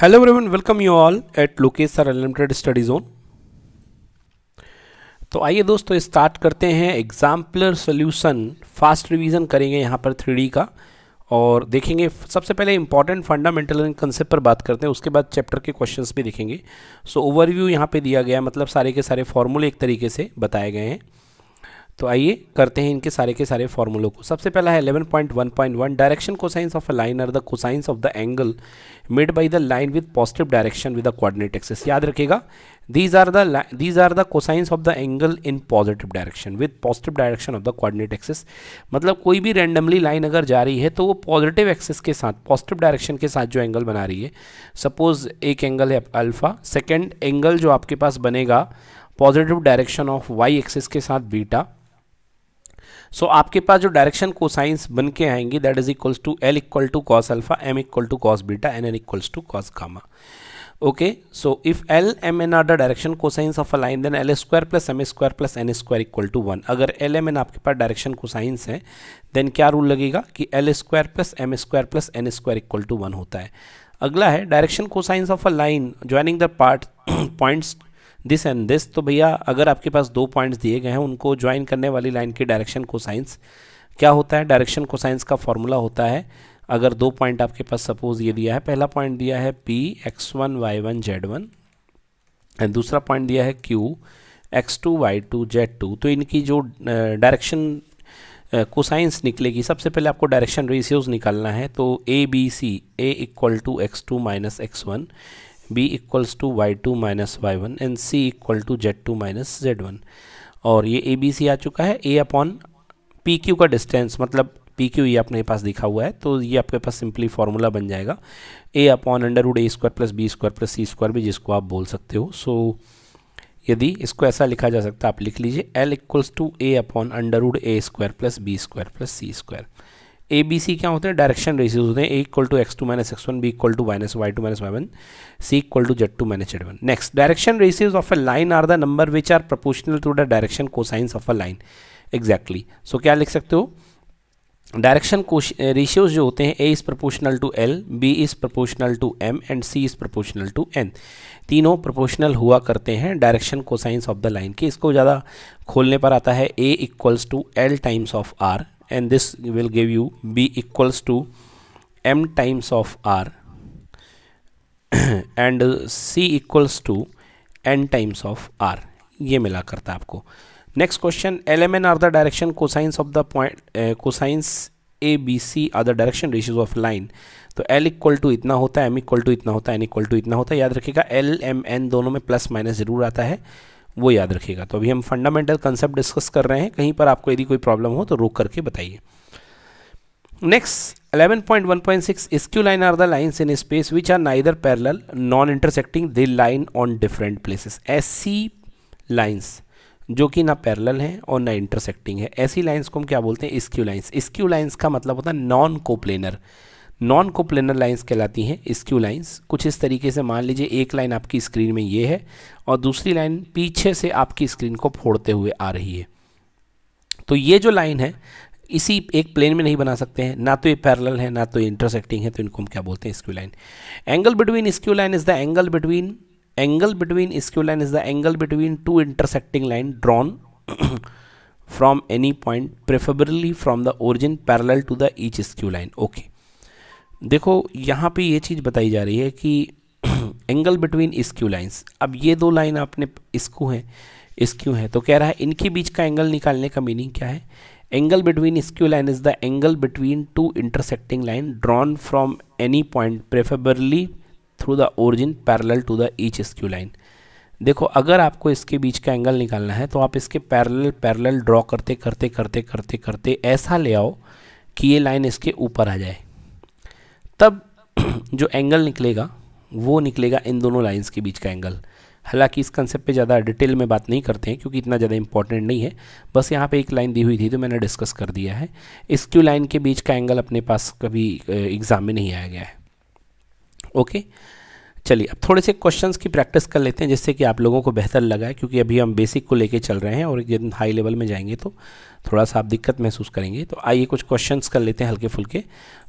Hello welcome you all at Lokesh Lokesar unlimited study zone तो आइए दोस्तों स्टार्ट करते हैं एग्जाम्पलर सॉल्यूशन फास्ट रिवीजन करेंगे यहाँ पर थ्री का और देखेंगे सबसे पहले इंपॉर्टेंट फंडामेंटल कंसेप्ट पर बात करते हैं उसके बाद चैप्टर के क्वेश्चंस भी देखेंगे सो ओवरव्यू यहाँ पे दिया गया मतलब सारे के सारे फॉर्मूले एक तरीके से बताए गए हैं तो आइए करते हैं इनके सारे के सारे फॉर्मूलों को सबसे पहला है 11.1.1 direction cosines of a line are the cosines of the angle made by the line with positive direction with the coordinate axis याद रखिएगा these are the these are the cosines of the angle in positive direction with positive direction of the coordinate axis मतलब कोई भी randomly line अगर जा रही है तो वो पॉजिटिव एक्सिस के साथ पॉजिटिव डायरेक्शन के साथ जो एंगल बना रही है सपोज एक एंगल है अल्फ़ा सेकेंड एंगल जो आपके पास बनेगा positive direction of y axis के साथ बीटा सो आपके पास जो डायरेक्शन को साइंस बन के आएंगी that is equals to l equal to cos alpha m equal to cos beta n n equals to cos okay so if l M n are the direction cosines of a line then l square plus M square plus N square equal to one अगर l M n आपके पास direction cosines है then क्या rule लगेगा कि l square plus M square plus N square equal to one होता है अगला है direction cosines of a line joining the part points this and this तो भैया अगर आपके पास दो पॉइंट्स दिए गए हैं उनको ज्वाइन करने वाली लाइन की डायरेक्शन को साइंस क्या होता है डायरेक्शन को साइंस का फॉर्मूला होता है अगर दो पॉइंट आपके पास सपोज ये दिया है पहला पॉइंट दिया है P x one y one z one and दूसरा पॉइंट दिया है Q x two y two z two तो इनकी जो डायरेक्शन कोसाइंस निकलेगी सबसे पहले आपको डायरेक्शन रेशियोज निकालना है तो A B C a equal to x two minus x one b equals to y two minus Y one and c equal to z two minus Z one और ये a B c आ चुका है a upon P Q का distance मतलब P Q ये अपने पास दिखा हुआ है तो ये आपके पास सिंपली फार्मूला बन जाएगा a upon under root A square plus b square plus C square भी जिसको आप बोल सकते हो सो so, यदि इसको ऐसा लिखा जा सकता है आप लिख लीजिए l equals to a upon under root a square plus b square plus C square a B c क्या होते हैं डायरेक्शन रेसिस होते हैं a equal to x two minus x one b equal to minus y two minus Y one c equal to z two minus Z one next direction ratios of a line are the number which are proportional to the direction cosines of a line exactly so क्या लिख सकते हो direction ratios eh, जो होते हैं a is proportional to l b is proportional to m and c is proportional to n तीनों proportional हुआ करते हैं direction cosines of the line के इसको ज़्यादा खोलने पर आता है a equals to l times of r and this will give you b equals to m times of r and c equals to n times of r ये मिला करता है आपको next question l M n are the direction cosines of the point cosines a B c are the direction ratios of line तो L equal to इतना होता है M equal to इतना होता है एन इक्वल टू इतना होता है याद रखिएगा एल एम एन दोनों में प्लस माइनस ज़रूर आता है वो याद रखिएगा तो अभी हम फंडामेंटल कंसेप्ट डिस्कस कर रहे हैं कहीं पर आपको यदि कोई प्रॉब्लम हो तो रोक करके बताइए next 11.1.6 line are the the in space which are ना इधर parallel non intersecting the line on different places ऐसी लाइन्स जो कि ना पैरल हैं और ना इंटरसेक्टिंग है ऐसी लाइन्स को हम क्या बोलते हैं स्क्यू लाइंस स्क्यू लाइन्स का मतलब होता है non coplanar non coplanar lines कहलाती हैं स्क्यू लाइन्स कुछ इस तरीके से मान लीजिए एक लाइन आपकी स्क्रीन में ये है और दूसरी लाइन पीछे से आपकी स्क्रीन को फोड़ते हुए आ रही है तो ये जो लाइन है इसी एक प्लेन में नहीं बना सकते हैं ना तो ये पैरेलल है ना तो इंटरसेक्टिंग है तो इनको हम क्या बोलते हैं skew line angle between skew line is the angle between angle between skew line is the angle between two intersecting line drawn from any point preferably from the origin parallel to the each skew line okay देखो यहाँ पे ये चीज़ बताई जा रही है कि angle between इसक्यू lines अब ये दो लाइन आपने इसक्यू है इसक्यू है तो कह रहा है इनके बीच का एंगल निकालने का मीनिंग क्या है angle between skew line is the angle between two intersecting line drawn from any point preferably through the origin parallel to the each skew line देखो अगर आपको इसके बीच का एंगल निकालना है तो आप इसके पैरल पैरल ड्रॉ करते करते करते करते करते ऐसा ले आओ कि ये लाइन इसके ऊपर आ जाए तब जो एंगल निकलेगा वो निकलेगा इन दोनों लाइंस के बीच का एंगल हालांकि इस कंसेप्ट पे ज़्यादा डिटेल में बात नहीं करते हैं क्योंकि इतना ज़्यादा इंपॉर्टेंट नहीं है बस यहाँ पे एक लाइन दी हुई थी तो मैंने डिस्कस कर दिया है इस क्यू लाइन के बीच का एंगल अपने पास कभी एग्ज़ाम में नहीं आया गया है ओके चलिए अब थोड़े से क्वेश्चंस की प्रैक्टिस कर लेते हैं जिससे कि आप लोगों को बेहतर लगा है क्योंकि अभी हम बेसिक को लेके चल रहे हैं और दिन हाई लेवल में जाएंगे तो थोड़ा सा आप दिक्कत महसूस करेंगे तो आइए कुछ क्वेश्चंस कर लेते हैं हल्के फुल्के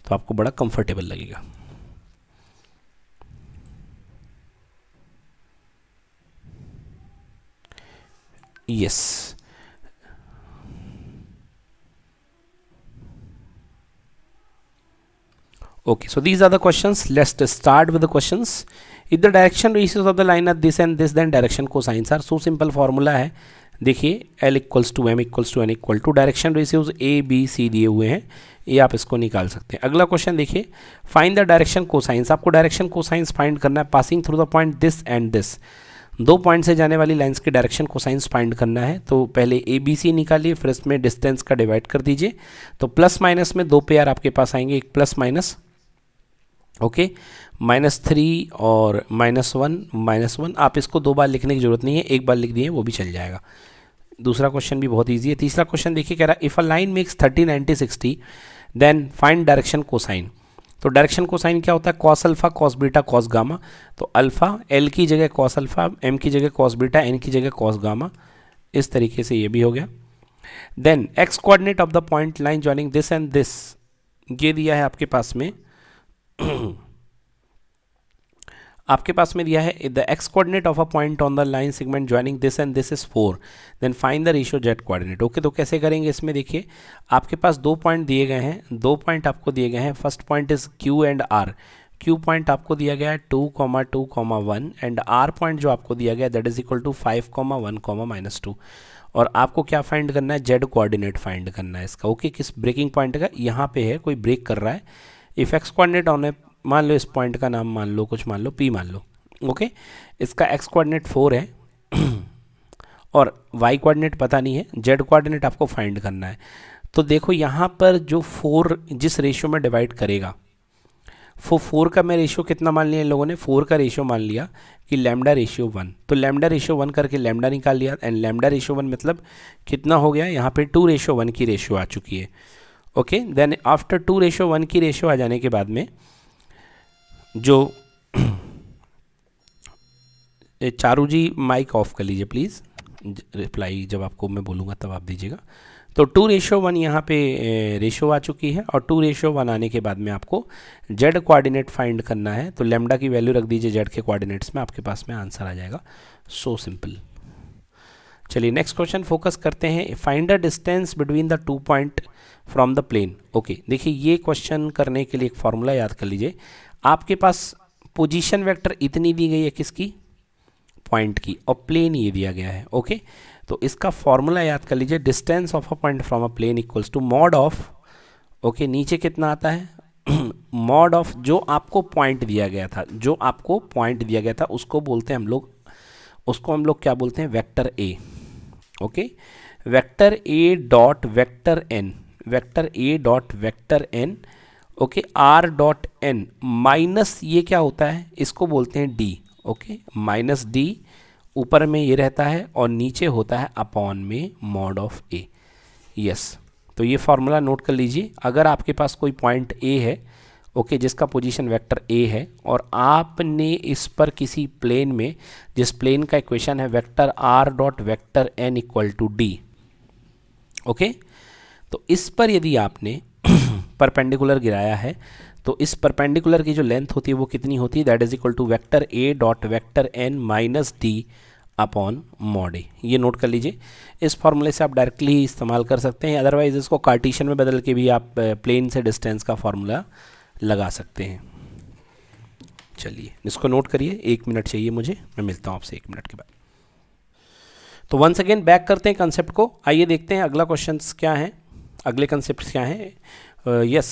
तो आपको बड़ा कंफर्टेबल लगेगा yes okay so these are the questions let's start with the questions if the direction ratios of the line are this and this then direction cosines are so simple formula hai देखिए L equals to m equals to n equal to direction ratios a B c दिए हुए हैं ये आप इसको निकाल सकते हैं अगला क्वेश्चन देखिए फाइंड द डायरेक्शन कोसाइंस आपको डायरेक्शन कोसाइंस फाइंड करना है passing through the point this and this दो पॉइंट से जाने वाली लाइंस के डायरेक्शन को साइंस फाइंड करना है तो पहले ए बी सी निकालिए फिर इसमें डिस्टेंस का डिवाइड कर दीजिए तो प्लस माइनस में दो पेयर आपके पास आएंगे एक plus minus okay minus three और माइनस वन माइनस वन आप इसको दो बार लिखने की ज़रूरत नहीं है एक बार लिख दिए वो भी चल जाएगा दूसरा क्वेश्चन भी बहुत ईजी है तीसरा क्वेश्चन देखिए कह रहा है if a line makes thirty ninety sixty then find direction cosine तो डायरेक्शन कोसाइन क्या होता है cos alpha cos beta cos gamma तो अल्फा एल की जगह कॉस अल्फा एम की जगह कॉस बीटा एन की जगह कॉस गामा इस तरीके से ये भी हो गया then x coordinate of the point line joining this and this ये दिया है आपके पास में आपके पास में दिया है the x coordinate of a point on the line segment joining this and this is four then find the ratio z coordinate okay तो कैसे करेंगे इसमें देखिए आपके पास दो पॉइंट दिए गए हैं दो पॉइंट आपको दिए गए हैं first point is Q and R Q point आपको दिया गया है two comma two comma one and R point जो आपको दिया गया that is equal to five comma one comma minus two और आपको क्या फाइंड करना है जेड कोऑर्डिनेट फाइंड करना है इसका ओके okay, किस ब्रेकिंग पॉइंट का यहाँ पे है कोई ब्रेक कर रहा है इफ एक्स कोऑर्डिनेट ऑन है मान लो इस पॉइंट का नाम मान लो कुछ मान लो पी मान लो ओके इसका एक्स कोऑर्डिनेट फोर है और वाई कोऑर्डिनेट पता नहीं है जेड कोऑर्डिनेट आपको फाइंड करना है तो देखो यहाँ पर जो फोर जिस रेशियो में डिवाइड करेगा फो फोर का मैं रेशियो कितना मान लिया इन लोगों ने फोर का रेशियो मान लिया कि लैमडा रेशियो वन तो लैमडा रेशियो वन करके लैमडा निकाल लिया एंड लैमडा रेशियो वन मतलब कितना हो गया यहाँ पे टू रेशियो वन की रेशियो आ चुकी है okay then after two ratio one की रेशो आ जाने के बाद में जो चारू जी माइक ऑफ कर लीजिए प्लीज़ रिप्लाई जब आपको मैं बोलूँगा तब आप दीजिएगा तो टू रेशो वन यहाँ पे रेशो आ चुकी है और टू रेशो वन आने के बाद में आपको जेड कोऑर्डिनेट फाइंड करना है तो लेमडा की वैल्यू रख दीजिए जेड के कोऑर्डिनेट्स में आपके पास में आंसर आ जाएगा सो सिंपल चलिए नेक्स्ट क्वेश्चन फोकस करते हैं find the distance between the two point from the plane okay देखिए ये क्वेश्चन करने के लिए एक फार्मूला याद कर लीजिए आपके पास पोजीशन वेक्टर इतनी दी गई है किसकी पॉइंट की और प्लेन ये दिया गया है ओके तो इसका फॉर्मूला याद कर लीजिए distance of a point from a plane equals to mod of okay नीचे कितना आता है मॉड ऑफ जो आपको पॉइंट दिया गया था जो आपको पॉइंट दिया गया था उसको बोलते हैं हम लोग उसको हम लोग क्या बोलते हैं vector a okay vector A dot vector n vector A dot vector n okay r dot N minus ये क्या होता है इसको बोलते हैं डी ओके माइनस डी ऊपर में ये रहता है और नीचे होता है अपॉन में मॉड ऑफ ए यस तो ये फार्मूला नोट कर लीजिए अगर आपके पास कोई पॉइंट ए है ओके okay, जिसका पोजीशन वेक्टर ए है और आपने इस पर किसी प्लेन में जिस प्लेन का इक्वेशन है vector are dot vector n equal to d okay तो इस पर यदि आपने परपेंडिकुलर गिराया है तो इस परपेंडिकुलर की जो लेंथ होती है वो कितनी होती है that is equal to vector a dot vector n minus D upon मॉडे ये नोट कर लीजिए इस फॉर्मूले से आप डायरेक्टली इस्तेमाल कर सकते हैं अदरवाइज इसको कार्टिशन में बदल के भी आप प्लेन से डिस्टेंस का फॉर्मूला लगा सकते हैं चलिए इसको नोट करिए एक मिनट चाहिए मुझे मैं मिलता हूँ आपसे एक मिनट के बाद तो वंस अगेन बैक करते हैं कंसेप्ट को आइए देखते हैं अगला क्वेश्चन क्या है अगले कंसेप्ट क्या हैं yes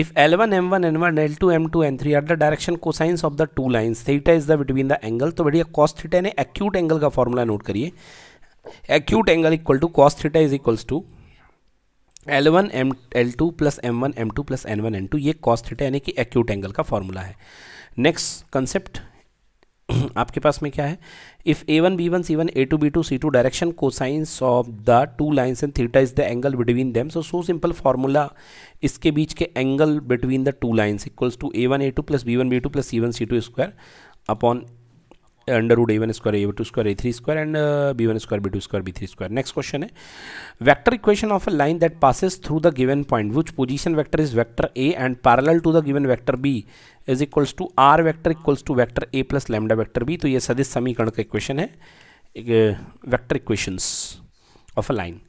if l one m one n one l two m two n three are the direction cosines of the two lines theta is the between the angle तो बढ़िया कॉस्ट थीटा ने acute angle का formula note करिए acute angle equal to cos theta is equals to l one m l two plus m one m two plus n one n two ये cos theta यानी कि acute angle का formula है next concept आपके पास में क्या है if a one B one C one A two B two c two direction cosines of the two lines and theta is the angle between them so so simple formula इसके बीच के angle between the two lines equals to A one A two plus b one B two plus c one C two square upon under root a one square a two square a three square and b one square b two square b three square next question है vector equation of a line that passes through the given point which position vector is vector a and parallel to the given vector b is equals to r vector equals to vector A plus lambda vector b तो ये सदस्य समीकरण का equation है vector equations of a line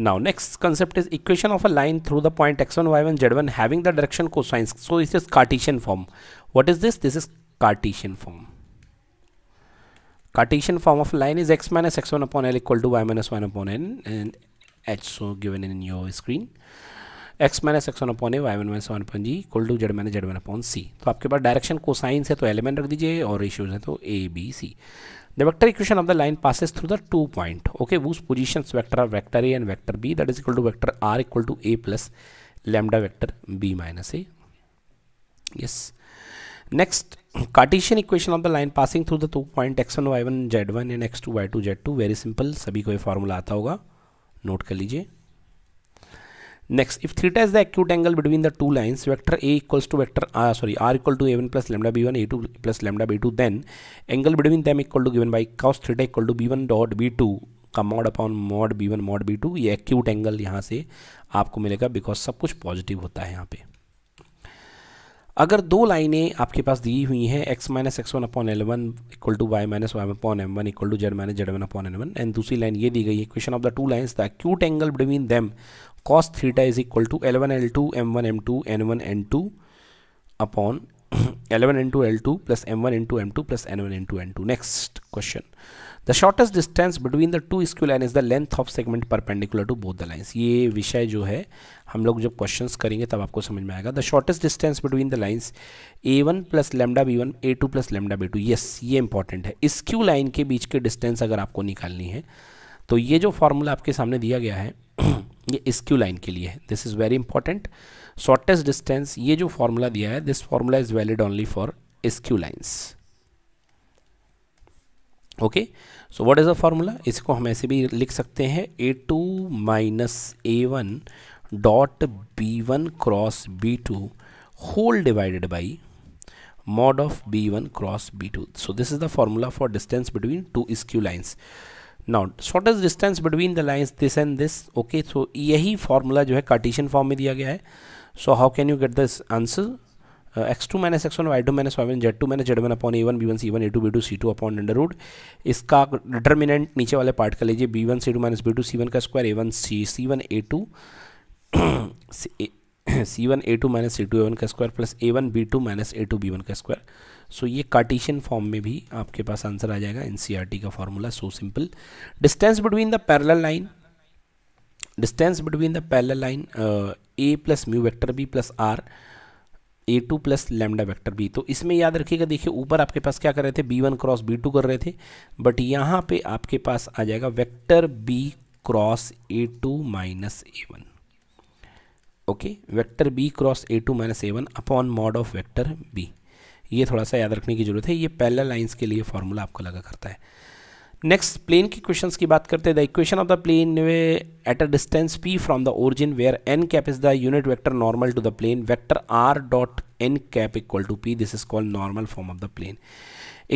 now next concept is equation of a line through the point x one y one z one having the direction cosines so this is Cartesian form what is this this is Cartesian form Cartesian form of line is x minus x1 upon L equal to y minus 1 upon n and h so given in your screen x minus x one upon a y one minus one upon g equal to z minus Z one upon c तो आपके पास direction cosines है तो element रख दीजिए और ratios हैं तो A B c the vector equation of the line passes through the two point okay whose position vector r vector a and vector b that is equal to vector r equal to a plus lambda vector B minus a yes next Cartesian equation of the line passing through the two point x one y one z one and x two y two z two very simple सभी को ये formula आता होगा note कर लीजिए next if theta is the acute angle between the two lines vector A equals to vector sorry r equal to A one plus lambda b one A two plus lambda b two then angle between them equal to given by cos theta equal to B one dot b two का mod upon mod b one mod b two ये acute angle यहाँ से आपको मिलेगा because सब कुछ positive होता है यहाँ पे अगर दो लाइनें आपके पास दी हुई हैं x minus x one upon l one equal to y minus y upon m one equal to z minus Z one upon n one and दूसरी लाइन ये दी गई है question of the two lines the acute angle between them cos theta is equal to l one l two m one m two N one n two upon eleven into n two l two plus m one n two m two plus n one n two n two next question the shortest distance between the two skew line is the length of segment perpendicular to both the lines ये विषय जो है हम लोग जब question करेंगे तब आपको समझ में आएगा the shortest distance between the lines a one plus lambda b one A two plus lambda b two yes ये इंपॉर्टेंट है स्क्यू लाइन के बीच के डिस्टेंस अगर आपको निकालनी है तो ये जो फार्मूला आपके सामने दिया गया है ये स्क्यू लाइन के लिए है this is very important shortest distance ये जो फार्मूला दिया है this formula is valid only for skew lines okay so what is the formula इसको हम ऐसे भी लिख सकते हैं a two minus A one dot B one cross B two whole divided by mod of B one cross B two so this is the formula for distance between two skew lines not short is distance between the lines this and this okay so यही formula जो है Cartesian form में दिया गया है so how can you get this answer x two minus x one Y two minus Y one Z two minus Z one upon a one B one C one A two B two c two upon under root इसका determinant नीचे वाले part का लीजिए b one सी two minus b two सी one का square a one c c one A two C one A two minus c two A one का square plus a one B two minus A two B one का square so ये Cartesian form में भी आपके पास answer आ जाएगा N C R T का formula so simple distance between the parallel line distance between the parallel line a plus mu vector b plus r a two plus lambda vector b तो इसमें याद रखिएगा देखिए ऊपर आपके पास क्या कर रहे थे b one cross B two कर रहे थे बट यहाँ पे आपके पास आ जाएगा vector b cross a two minus A one okay vector b cross a two minus A one upon mod of vector b ये थोड़ा सा याद रखने की ज़रूरत है ये पहला लाइंस के लिए फॉर्मूला आपको लगा करता है नेक्स्ट प्लेन की क्वेश्चन की बात करते हैं the equation of the plane at a distance p from the origin where n cap is the unit vector normal to the plane vector r dot N cap equal to p this is called normal form of the plane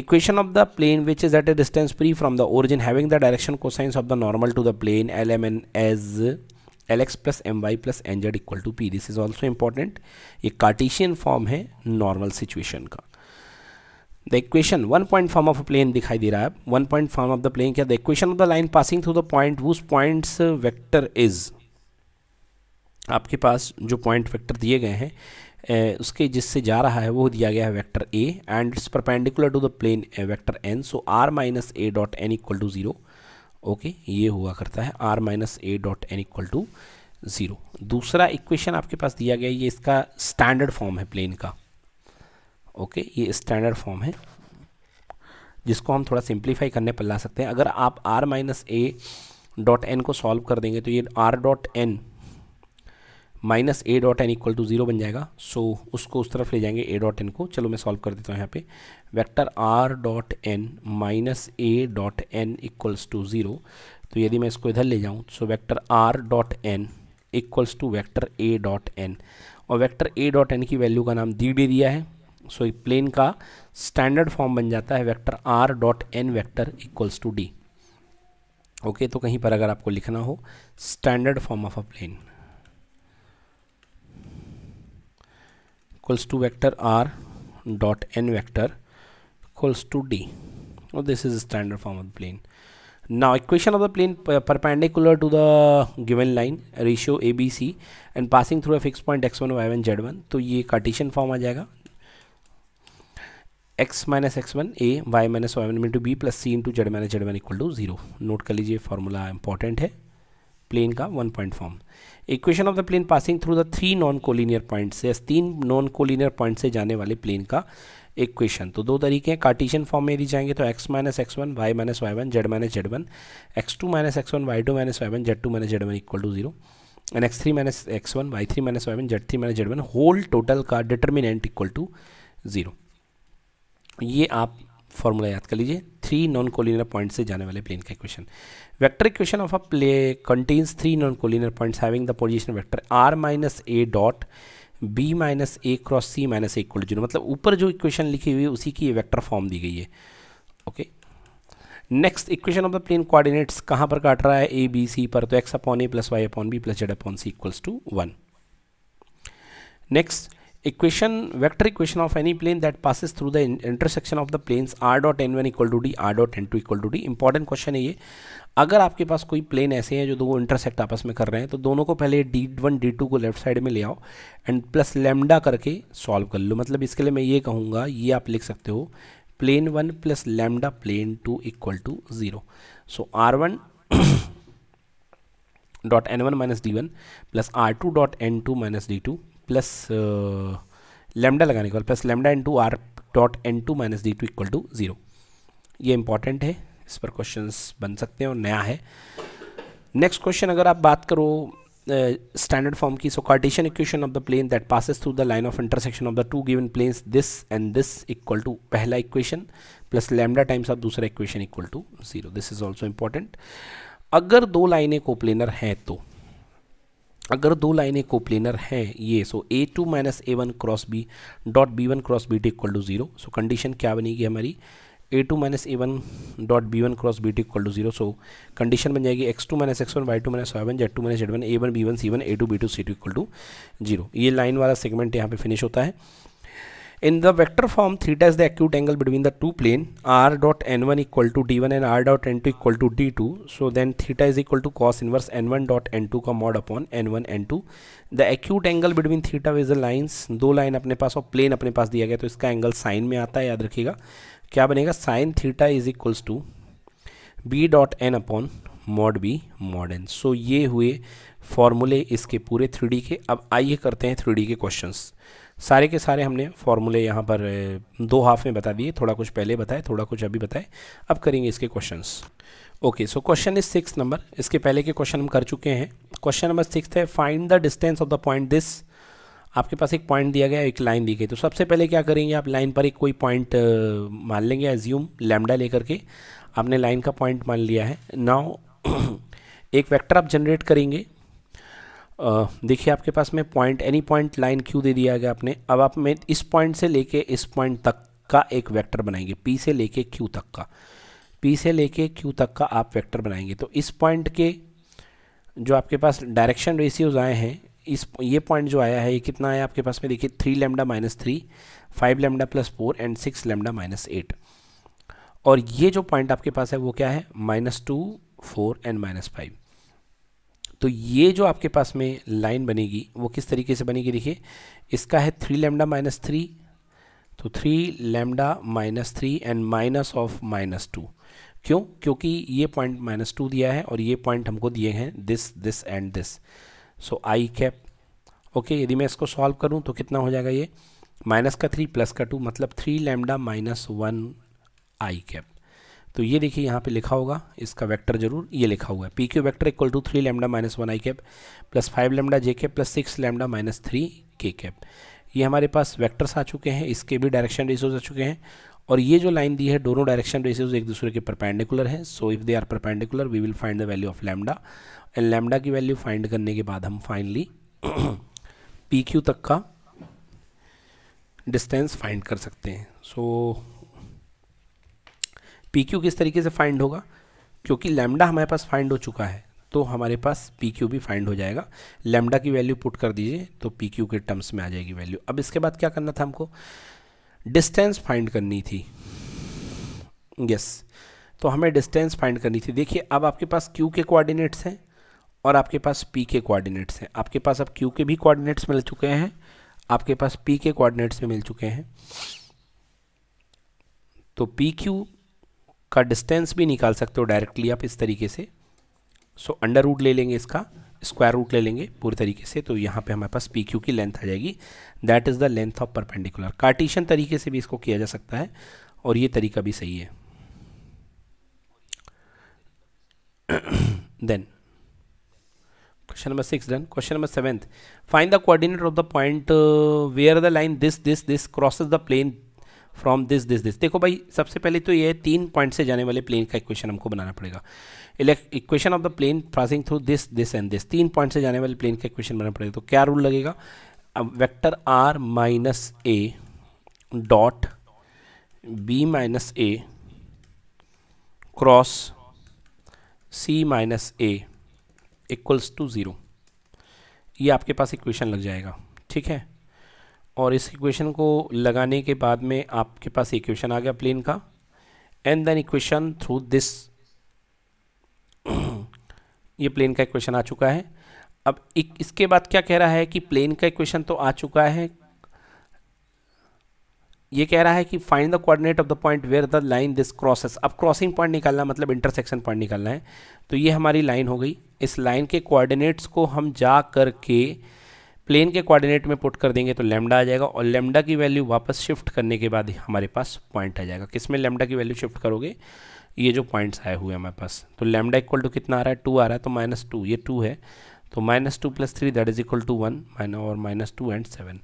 equation of the plane which is at a distance p from the origin having the direction cosines of the normal to the plane l M N as l x plus m y plus n z equal to p this is also important ये Cartesian form है normal situation का the equation one point form of a plane दिखाई दे रहा है one point form of the plane क्या the equation of the line passing through the point whose points vector is आपके पास जो पॉइंट वैक्टर दिए गए हैं ए, उसके जिससे जा रहा है वो दिया गया है vector a and its perpendicular to the plane vector n so r minus A dot n equal to zero okay ये हुआ करता है r minus A dot n equal to zero दूसरा इक्वेशन आपके पास दिया गया है ये इसका स्टैंडर्ड फॉर्म है प्लेन का ओके ये स्टैंडर्ड फॉर्म है जिसको हम थोड़ा सिंप्लीफाई करने पर ला सकते हैं अगर आप आर माइनस ए डॉट एन को सॉल्व कर देंगे तो ये r dot N minus A dot n equal to zero बन जाएगा सो so, उसको उस तरफ ले जाएंगे ए डॉट एन को चलो मैं सॉल्व कर देता हूँ यहाँ पे vector are dot N minus A dot n equals to zero तो यदि मैं इसको इधर ले जाऊँ so vector are dot n equals to vector a dot n और वैक्टर ए डॉट एन की वैल्यू का नाम दी दे दिया है सो so, प्लेन का स्टैंडर्ड फॉर्म बन जाता है vector are dot n vector equals to d okay तो कहीं पर अगर आपको लिखना हो standard form of a plane equals to vector r dot n vector equals to d और this is standard form of the plane perpendicular to the given line ratio a B c and passing through a fix point x one y one z one तो ये Cartesian form आ जाएगा x minus x one a y minus Y one into b plus c into z minus Z one equal to zero note कर लीजिए formula important है plane का one point form equation of the plane passing through the three non collinear point से तीन non collinear point से जाने वाले plane का इक्वेशन तो दो तरीके हैं कार्टिशियन फॉर्म में दी जाएंगे तो x minus x one y minus Y one z minus Z one x two minus x one Y two minus Y one Z two minus Z one equal to zero and x three minus x one y three minus Y one z three minus Z one whole total का determinant equal to zero ये आप formula याद कर लीजिए three non कोलिनर point से जाने वाले plane का equation vector equation of a plane contains three non collinear points having the position vector are minus A dot B minus A cross C minus a equal zero मतलब ऊपर जो equation लिखी हुई है उसी की वैक्टर फॉर्म दी गई है okay next equation of the plane coordinates कहाँ पर काट रहा है ए बी सी पर तो x upon a plus y upon b plus z upon c equals to one next equation vector equation of any plane that passes through the intersection of the planes r dot n1 equal to d r dot n two equal to d important question है ये अगर आपके पास कोई plane ऐसे हैं जो दो intersect आपस में कर रहे हैं तो दोनों को पहले डी वन डी टू को लेफ्ट साइड में ले आओ एंड प्लस लेमडा करके सॉल्व कर लो मतलब इसके लिए मैं ये कहूँगा ये आप लिख सकते हो plane one plus lambda plane two equal to zero so r one dot n one minus d one plus r two dot n two minus d two plus lambda uh, लगाने के बाद plus lambda two r dot n two minus d two equal to zero ये important है इस पर question बन सकते हैं और नया है नेक्स्ट क्वेश्चन अगर आप बात करो स्टैंडर्ड uh, फॉर्म की so cartesian equation of the plane that passes through the line of intersection of the two given planes this and this equal to पहला equation plus lambda times of दूसरा equation equal to zero this is also important अगर दो लाइनें coplanar हैं तो अगर दो लाइनें कोप्लेनर हैं ये so A two minus A one cross B dot B one cross B T equal to zero so condition क्या बनेगी हमारी A two minus A one dot B one cross B T equal to zero so condition बन जाएगी X two minus x one Y two minus Y one Z two minus Z one A one B one C one A two B two c two equal to zero ये line वाला segment यहाँ पे finish होता है In the vector form, theta is the acute angle between the two plane, r dot n1 equal to d1 and r dot n2 equal to d2. So then theta is equal to cos inverse n1 dot n2 का mod upon n1 n2. The acute angle between theta is the lines, दो line अपने पास और plane अपने पास दिया गया तो इसका angle sin में आता है याद रखिएगा क्या बनेगा sin theta is equals to b dot n upon mod b mod n. So ये हुए फॉर्मूले इसके पूरे थ्री के अब आइए करते हैं थ्री के क्वेश्चंस सारे के सारे हमने फॉर्मूले यहाँ पर दो हाफ में बता दिए थोड़ा कुछ पहले बताए थोड़ा कुछ अभी बताए अब करेंगे इसके questions okay so question is six number इसके पहले के क्वेश्चन हम कर चुके हैं क्वेश्चन नंबर सिक्स है find the distance of the point this आपके पास एक पॉइंट दिया गया एक लाइन दी गई तो सबसे पहले क्या करेंगे आप लाइन पर एक कोई पॉइंट मान लेंगे एज्यूम लैमडा लेकर के आपने लाइन का पॉइंट मान लिया है नाउ एक वेक्टर आप जनरेट करेंगे देखिए आपके पास में point any point line Q दे दिया गया आपने अब आप में इस पॉइंट से लेके इस पॉइंट तक का एक वेक्टर बनाएंगे पी से लेके क्यू तक का पी से लेके क्यू तक का आप वेक्टर बनाएंगे तो इस पॉइंट के जो आपके पास डायरेक्शन रेशियोज आए हैं इस ये पॉइंट जो आया है ये कितना आया आपके पास में देखिए three lambda minus three five lambda plus four and six lambda minus eight और ये जो पॉइंट आपके पास है वो क्या है minus two four and minus five तो ये जो आपके पास में लाइन बनेगी वो किस तरीके से बनेगी देखिए इसका है थ्री लेमडा माइनस थ्री तो three lambda minus three and minus of minus two क्यों क्योंकि ये पॉइंट माइनस टू दिया है और ये पॉइंट हमको दिए हैं this this and this so I cap okay यदि मैं इसको सॉल्व करूँ तो कितना हो जाएगा ये माइनस का थ्री प्लस का टू मतलब three lambda minus one I cap तो ये देखिए यहाँ पे लिखा होगा इसका वेक्टर जरूर ये लिखा हुआ है P Q vector equal to three lambda minus one I cap plus five lambda J cap plus six lambda minus three K cap ये हमारे पास वेक्टर्स आ चुके हैं इसके भी डायरेक्शन रेशियोज आ चुके हैं और ये जो लाइन दी है दोनों डायरेक्शन रेशियोज एक दूसरे के परपेंडिकुलर हैं so if they are perpendicular we will find the value of lambda and lambda की वैल्यू फाइंड करने के बाद हम फाइनली पी क्यू तक का डिस्टेंस फाइंड कर सकते हैं सो so, पी क्यू किस तरीके से फाइंड होगा क्योंकि लैमडा हमारे पास फाइंड हो चुका है तो हमारे पास पी क्यू भी फाइंड हो जाएगा लैमडा की वैल्यू पुट कर दीजिए तो पी क्यू के टर्म्स में आ जाएगी वैल्यू अब इसके बाद क्या करना था हमको डिस्टेंस फाइंड करनी थी यस yes. तो हमें डिस्टेंस फाइंड करनी थी देखिए अब आपके पास क्यू के कोऑर्डिनेट्स हैं और आपके पास पी के कोऑर्डिनेट्स हैं आपके पास अब क्यू के भी कोऑर्डिनेट्स मिल चुके हैं आपके पास पी के कोऑर्डिनेट्स भी मिल चुके हैं तो पी क्यू का डिस्टेंस भी निकाल सकते हो डायरेक्टली आप इस तरीके से सो अंडर रूट ले लेंगे इसका स्क्वायर रूट ले लेंगे पूरे तरीके से तो यहाँ पे हमारे पास पी क्यू की लेंथ आ जाएगी that is the length of perpendicular cartesian तरीके से भी इसको किया जा सकता है और ये तरीका भी सही है then question number six done question number seventh find the coordinate of the point where the line this this this crosses the plane from this this this देखो भाई सबसे पहले तो ये तीन पॉइंट से जाने वाले प्लेन का इक्वेशन हमको बनाना पड़ेगा equation of the plane passing through this this and this तीन पॉइंट से जाने वाले प्लेन का इक्वेशन बनाना पड़ेगा तो क्या रूल लगेगा vector vector are minus A dot B minus A cross C minus A equals to zero ये आपके पास इक्वेशन लग जाएगा ठीक है और इस इक्वेशन को लगाने के बाद में आपके पास इक्वेशन आ गया प्लेन का and then equation through this ये प्लेन का इक्वेशन आ चुका है अब एक, इसके बाद क्या कह रहा है कि प्लेन का इक्वेशन तो आ चुका है ये कह रहा है कि find the coordinate of the point where the line this crosses अब क्रॉसिंग पॉइंट निकालना मतलब इंटरसेक्शन पॉइंट निकालना है तो ये हमारी लाइन हो गई इस लाइन के कोऑर्डिनेट्स को हम जा करके के प्लेन के कोऑर्डिनेट में पुट कर देंगे तो लेमडा आ जाएगा और लेमडा की वैल्यू वापस शिफ्ट करने के बाद हमारे पास पॉइंट आ जाएगा किस में लेमडा की वैल्यू शिफ्ट करोगे ये जो पॉइंट्स आए हुए हैं हमारे पास तो लेमडा इक्वल टू कितना आ रहा है टू आ रहा है तो माइनस टू ये टू है तो minus two plus three that is equal to one minus और minus two and seven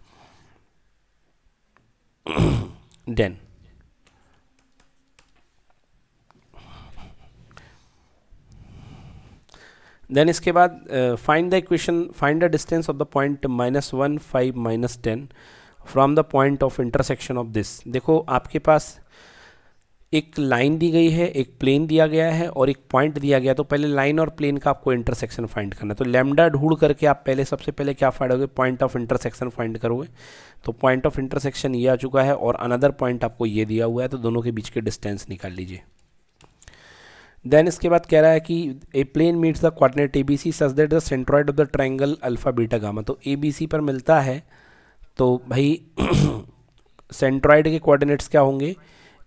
then then इसके बाद find the equation find the distance of the point minus one five minus ten from the point of intersection of this देखो आपके पास एक line दी गई है एक प्लेन दिया गया है और एक पॉइंट दिया गया तो पहले लाइन और प्लेन का आपको इंटरसेक्शन फाइंड करना है तो लेमडा ढूंढ करके आप पहले सबसे पहले क्या फाइंडोगे पॉइंट ऑफ इंटरसेक्शन फाइंड करोगे तो पॉइंट ऑफ इंटरसेक्शन ये आ चुका है और अनदर पॉइंट आपको ये दिया हुआ है तो दोनों के बीच के डिस्टेंस निकाल लीजिए देन इसके बाद कह रहा है कि a plane meets the coordinate A B C such that the centroid of the triangle alpha beta gamma तो ए बी सी पर मिलता है तो भाई सेंट्रॉइड के कोऑर्डिनेट्स क्या होंगे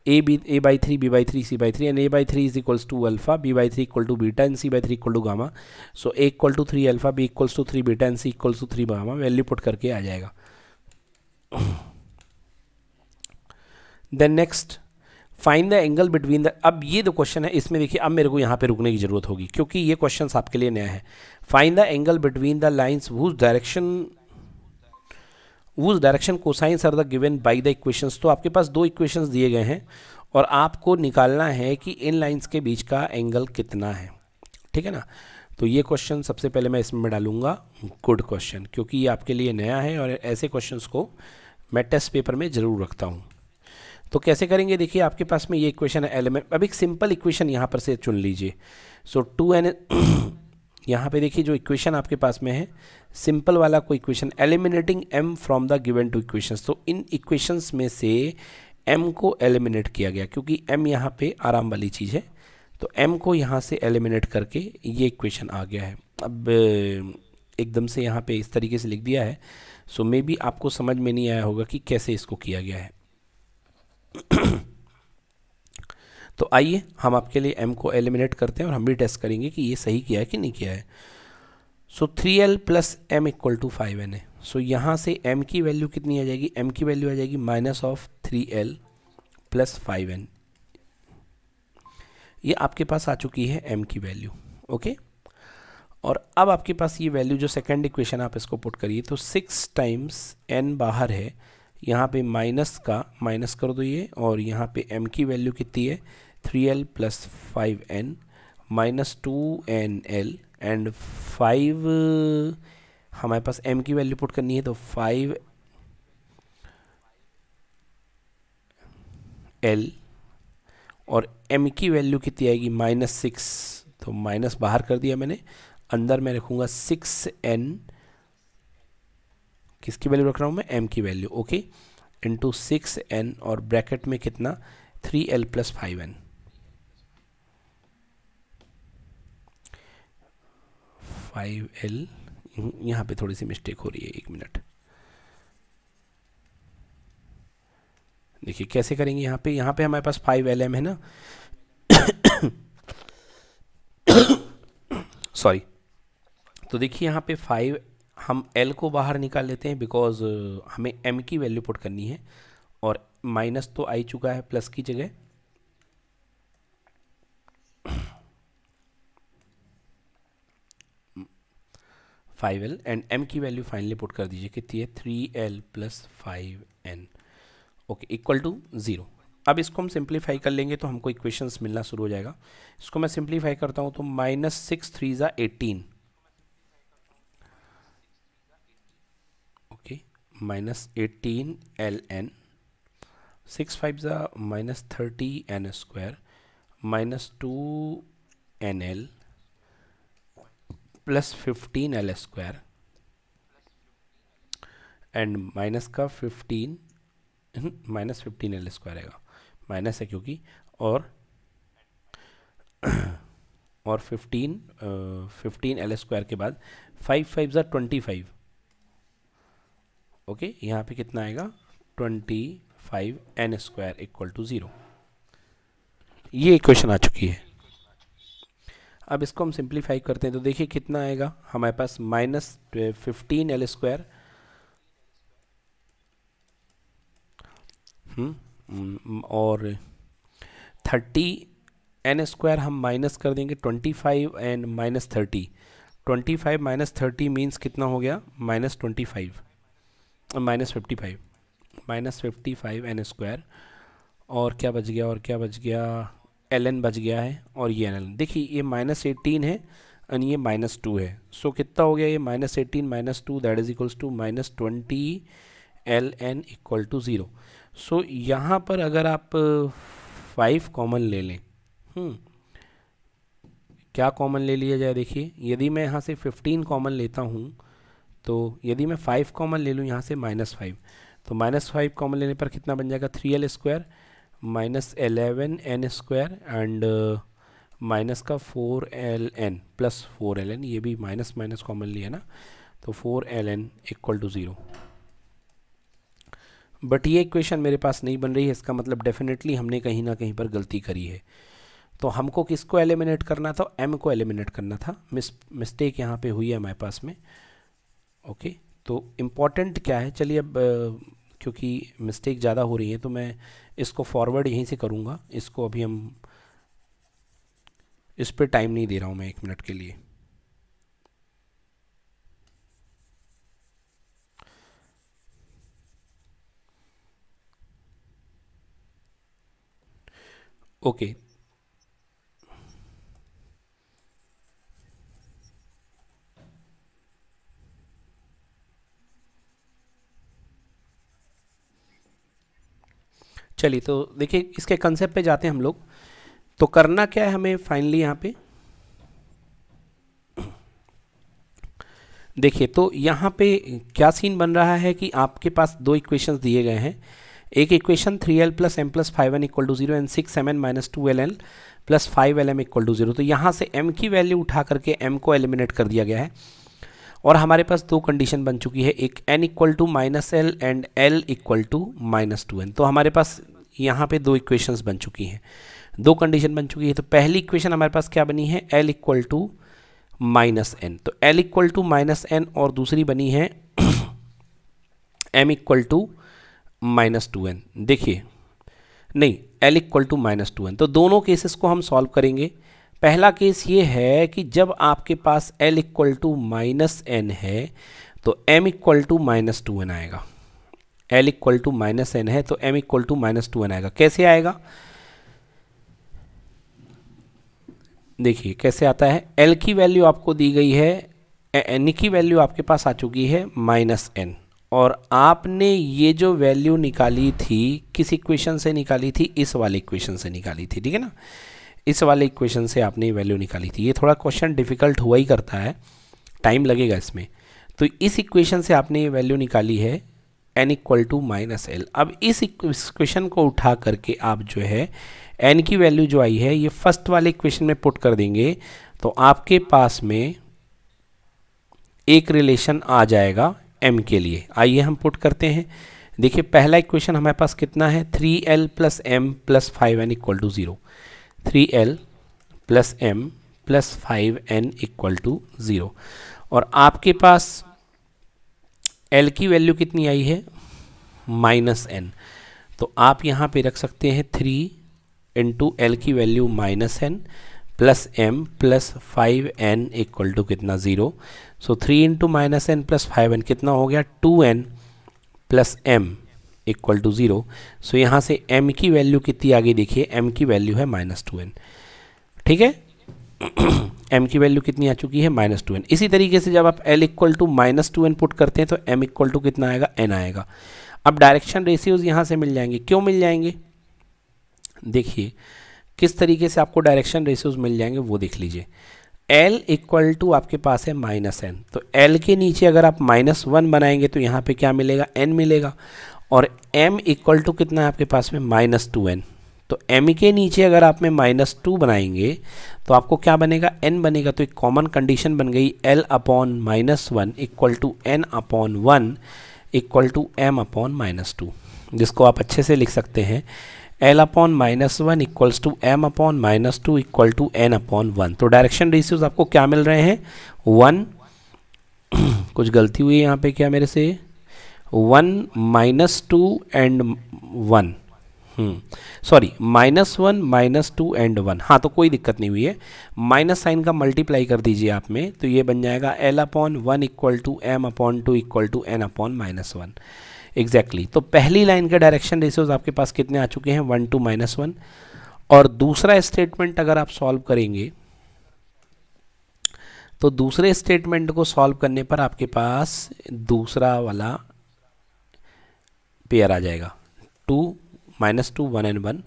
A B A by three B by three C by three and A by three is equals to alpha B by three equal to beta and C by three equal to gamma so A equal to three alpha B equals to three beta and C equals to three gamma value put करके आ जाएगा then next find the angle between the अब ये जो question है इसमें देखिए अब मेरे को यहाँ पे रुकने की ज़रूरत होगी क्योंकि ये क्वेश्चन आपके लिए नया है find the angle between the lines whose direction whose direction cosines are the given by the equations तो आपके पास दो इक्वेशंस दिए गए हैं और आपको निकालना है कि इन लाइन्स के बीच का एंगल कितना है ठीक है ना तो ये क्वेश्चन सबसे पहले मैं इसमें डालूंगा गुड क्वेश्चन क्योंकि ये आपके लिए नया है और ऐसे क्वेश्चन को मैं टेस्ट पेपर में ज़रूर रखता हूँ तो कैसे करेंगे देखिए आपके पास में ये इक्वेशन है एलिमेंट अब एक सिंपल इक्वेशन यहाँ पर से चुन लीजिए सो टू एन यहाँ पे देखिए जो इक्वेशन आपके पास में है सिंपल वाला कोई equation eliminating M from the given two equations तो इन इक्वेशंस में से एम को एलिमिनेट किया गया क्योंकि एम यहाँ पे आराम वाली चीज़ है तो एम को यहाँ से एलिमिनेट करके ये इक्वेशन आ गया है अब एकदम से यहाँ पे इस तरीके से लिख दिया है सो मे बी आपको समझ में नहीं आया होगा कि कैसे इसको किया गया है तो आइए हम आपके लिए एम को एलिमिनेट करते हैं और हम भी टेस्ट करेंगे कि ये सही किया है कि नहीं किया है so three L plus M equal to five N है सो यहाँ से एम की वैल्यू कितनी आ जाएगी एम की वैल्यू आ जाएगी minus of three L plus five N ये आपके पास आ चुकी है एम की वैल्यू ओके और अब आपके पास ये वैल्यू जो सेकेंड इक्वेशन आप इसको पुट करिए तो सिक्स टाइम्स एन बाहर है यहाँ पे माइनस का माइनस कर दो ये और यहाँ पे m की वैल्यू कितनी है three L plus five N minus two N L and five हमारे पास m की वैल्यू पुट करनी है तो फाइव एल और m की वैल्यू कितनी आएगी माइनस सिक्स तो माइनस बाहर कर दिया मैंने अंदर मैं रखूँगा सिक्स एन किसकी वैल्यू रख रहा हूँ मैं एम की value okay into six N और ब्रैकेट में कितना three L plus five N five L यहाँ पर थोड़ी सी मिस्टेक हो रही है एक मिनट देखिए कैसे करेंगे यहाँ पे यहाँ पे हमारे पास फाइव एल एम है ना सॉरी तो देखिए यहाँ पे फाइव हम एल को बाहर निकाल लेते हैं बिकॉज uh, हमें एम की वैल्यू पुट करनी है और माइनस तो आई चुका है प्लस की जगह फाइव एल एंड एम की वैल्यू फाइनली पुट कर दीजिए कितनी है three L plus five N okay equal to zero अब इसको हम सिंप्लीफाई कर लेंगे तो हमको इक्वेशंस मिलना शुरू हो जाएगा इसको मैं सिंप्लीफाई करता हूँ तो माइनस सिक्स थ्री ज़ा eighteen minus eighteen L N six five 5 minus thirty N square minus two N L plus fifteen L square and minus का fifteen minus fifteen L square आएगा माइनस है क्योंकि और और फिफ्टीन फिफ्टीन एल स्क्वायर के बाद five five ज़ा twenty five okay यहाँ पे कितना आएगा twenty five N square equal to zero ये इक्वेशन आ चुकी है अब इसको हम सिंप्लीफाई करते हैं तो देखिए कितना आएगा हमारे पास माइनस फिफ्टीन एल स्क्वायर और थर्टी एन स्क्वायर हम माइनस कर देंगे twenty five and minus thirty twenty five minus thirty means कितना हो गया minus twenty five minus fifty five minus fifty five N square और क्या बच गया और क्या बच गया एल एन बच गया है और ये एन एल देखिए ये माइनस एटीन है एंड ये माइनस टू है सो so, कितना हो गया ये minus eighteen minus two that is equals to minus twenty L N equal to zero so यहाँ पर अगर आप फाइव कॉमन ले लें हम्म, क्या कॉमन ले लिया जाए देखिए यदि मैं यहाँ से फिफ्टीन कॉमन लेता हूँ तो यदि मैं फाइव कॉमन ले लूँ यहाँ से माइनस फाइव तो माइनस फाइव कॉमन लेने पर कितना बन जाएगा three L square minus eleven N square and minus का four L N plus four L N ये भी माइनस माइनस कॉमन लिया ना तो four L N equal to zero but ये इक्वेशन मेरे पास नहीं बन रही है इसका मतलब डेफिनेटली हमने कहीं ना कहीं पर गलती करी है तो हमको किसको एलिमिनेट करना था एम को एलिमिनेट करना था मिस मिस्टेक यहाँ पे हुई है हमारे पास में ओके तो इम्पॉर्टेंट क्या है चलिए अब क्योंकि मिस्टेक ज़्यादा हो रही है तो मैं इसको फॉरवर्ड यहीं से करूँगा इसको अभी हम इस पर टाइम नहीं दे रहा हूँ मैं एक मिनट के लिए ओके okay, चलिए तो देखिए इसके कंसेप्ट पे जाते हैं हम लोग तो करना क्या है हमें फाइनली यहाँ पे देखिए तो यहाँ पे क्या सीन बन रहा है कि आपके पास दो इक्वेशंस दिए गए हैं एक equation three L plus M plus five N equal to zero and six M N minus two L L plus five L M equal to zero तो यहाँ से एम की वैल्यू उठा करके एम को एलिमिनेट कर दिया गया है और हमारे पास दो कंडीशन बन चुकी है एक N equal to minus L and L equal to minus two N तो हमारे पास यहाँ पे दो इक्वेशंस बन चुकी हैं दो कंडीशन बन चुकी है तो पहली इक्वेशन हमारे पास क्या बनी है L equal to minus N तो L equal to minus N और दूसरी बनी है M equal to minus two N देखिए नहीं L equal to minus two N तो दोनों केसेस को हम सॉल्व करेंगे पहला केस ये है कि जब आपके पास L equal to minus N है तो M equal to minus two N आएगा L equal to minus N है तो M equal to minus two N आएगा कैसे आएगा देखिए कैसे आता है L की वैल्यू आपको दी गई है n की वैल्यू आपके पास आ चुकी है माइनस एन और आपने ये जो वैल्यू निकाली थी किस इक्वेशन से निकाली थी इस वाले इक्वेशन से निकाली थी ठीक है ना इस वाले इक्वेशन से आपने वैल्यू निकाली थी ये थोड़ा क्वेश्चन डिफिकल्ट हुआ ही करता है टाइम लगेगा इसमें तो इस इक्वेशन से आपने ये वैल्यू निकाली है N equal to minus L अब इस इक्वेशन को उठा करके आप जो है एन की वैल्यू जो आई है ये फर्स्ट वाले इक्वेशन में पुट कर देंगे तो आपके पास में एक रिलेशन आ जाएगा एम के लिए आइए हम पुट करते हैं देखिए पहला इक्वेशन हमारे पास कितना है three L plus M plus five N equal to zero three L plus M plus five N equal to zero और आपके पास एल की वैल्यू कितनी आई है माइनस एन तो आप यहाँ पे रख सकते हैं थ्री इंटू एल की value minus N plus M plus five N equal to कितना zero so three into minus N plus five N कितना हो गया two N plus M equal to zero so यहाँ से m की value कितनी आ गई देखिए m की वैल्यू है माइनस टू एन ठीक है m की वैल्यू कितनी आ चुकी है माइनस टू एन इसी तरीके से जब आप l equal to minus two N put करते हैं तो m इक्वल टू कितना आएगा n आएगा अब डायरेक्शन रेशियोज यहाँ से मिल जाएंगे क्यों मिल जाएंगे देखिए किस तरीके से आपको डायरेक्शन रेशियोज मिल जाएंगे वो देख लीजिए एल इक्वल टू आपके पास है माइनस एन तो एल के नीचे अगर आप माइनस वन बनाएंगे तो यहाँ पे क्या मिलेगा एन मिलेगा और m इक्वल टू कितना है आपके पास में माइनस टू एन तो m के नीचे अगर आप में माइनस टू बनाएंगे तो आपको क्या बनेगा n बनेगा तो एक कॉमन कंडीशन बन गई l upon minus one equal to N upon one equal to M upon minus two जिसको आप अच्छे से लिख सकते हैं L upon minus one equals to M upon minus two equal to N upon one तो डायरेक्शन रेशियोज आपको क्या मिल रहे हैं वन कुछ गलती हुई है यहाँ पे क्या मेरे से one minus two and one sorry hmm, minus one minus two and one हाँ तो कोई दिक्कत नहीं हुई है माइनस साइन का मल्टीप्लाई कर दीजिए आप में तो ये बन जाएगा L upon one equal to M upon two equal to N upon minus one exactly तो पहली लाइन के डायरेक्शन रेशियोज आपके पास कितने आ चुके हैं वन टू माइनस वन और दूसरा स्टेटमेंट अगर आप सॉल्व करेंगे तो दूसरे स्टेटमेंट को सॉल्व करने पर आपके पास दूसरा वाला पेयर आ जाएगा two minus two one and one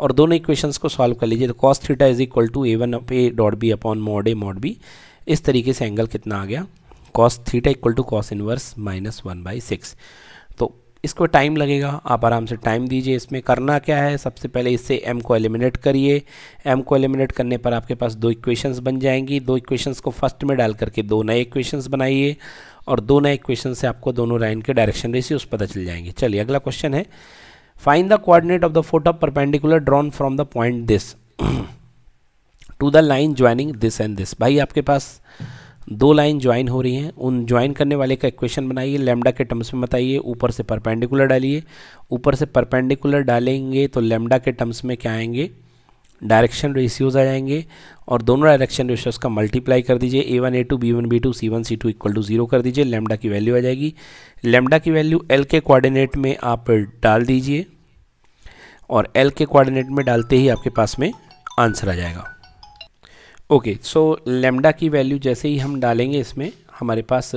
और दोनों इक्वेशंस को सॉल्व कर लीजिए तो cos theta is equal to A one A dot B upon mod A mod B इस तरीके से एंगल कितना आ गया cos theta equal to cos inverse minus one by six तो इसको टाइम लगेगा आप आराम से टाइम दीजिए इसमें करना क्या है सबसे पहले इससे एम को एलिमिनेट करिए एम को एलिमिनेट करने पर आपके पास दो इक्वेशंस बन जाएंगी दो इक्वेशंस को फर्स्ट में डाल करके दो नए इक्वेशंस बनाइए और दो नए इक्वेशन से आपको दोनों लाइन के डायरेक्शन रेसी उस पता चल जाएंगे चलिए अगला क्वेश्चन है find the coordinate of the foot of perpendicular drawn from the point this to the line joining this and this भाई आपके पास hmm. दो लाइन ज्वाइन हो रही हैं उन ज्वाइन करने वाले का इक्वेशन बनाइए लेमडा के टर्म्स में बताइए ऊपर से परपेंडिकुलर डालिए ऊपर से परपेंडिकुलर डालेंगे तो लेमडा के टर्म्स में क्या आएंगे डायरेक्शन रेशियोज आ जाएंगे और दोनों डायरेक्शन रेशियोज का मल्टीप्लाई कर दीजिए A one A two B one B two C one C two equal to zero कर दीजिए लेमडा की वैल्यू आ जाएगी लेमडा की वैल्यू एल के कोऑर्डिनेट में आप डाल दीजिए और एल के कोऑर्डिनेट में डालते ही आपके पास में आंसर आ जाएगा ओके सो लेमडा की वैल्यू जैसे ही हम डालेंगे इसमें हमारे पास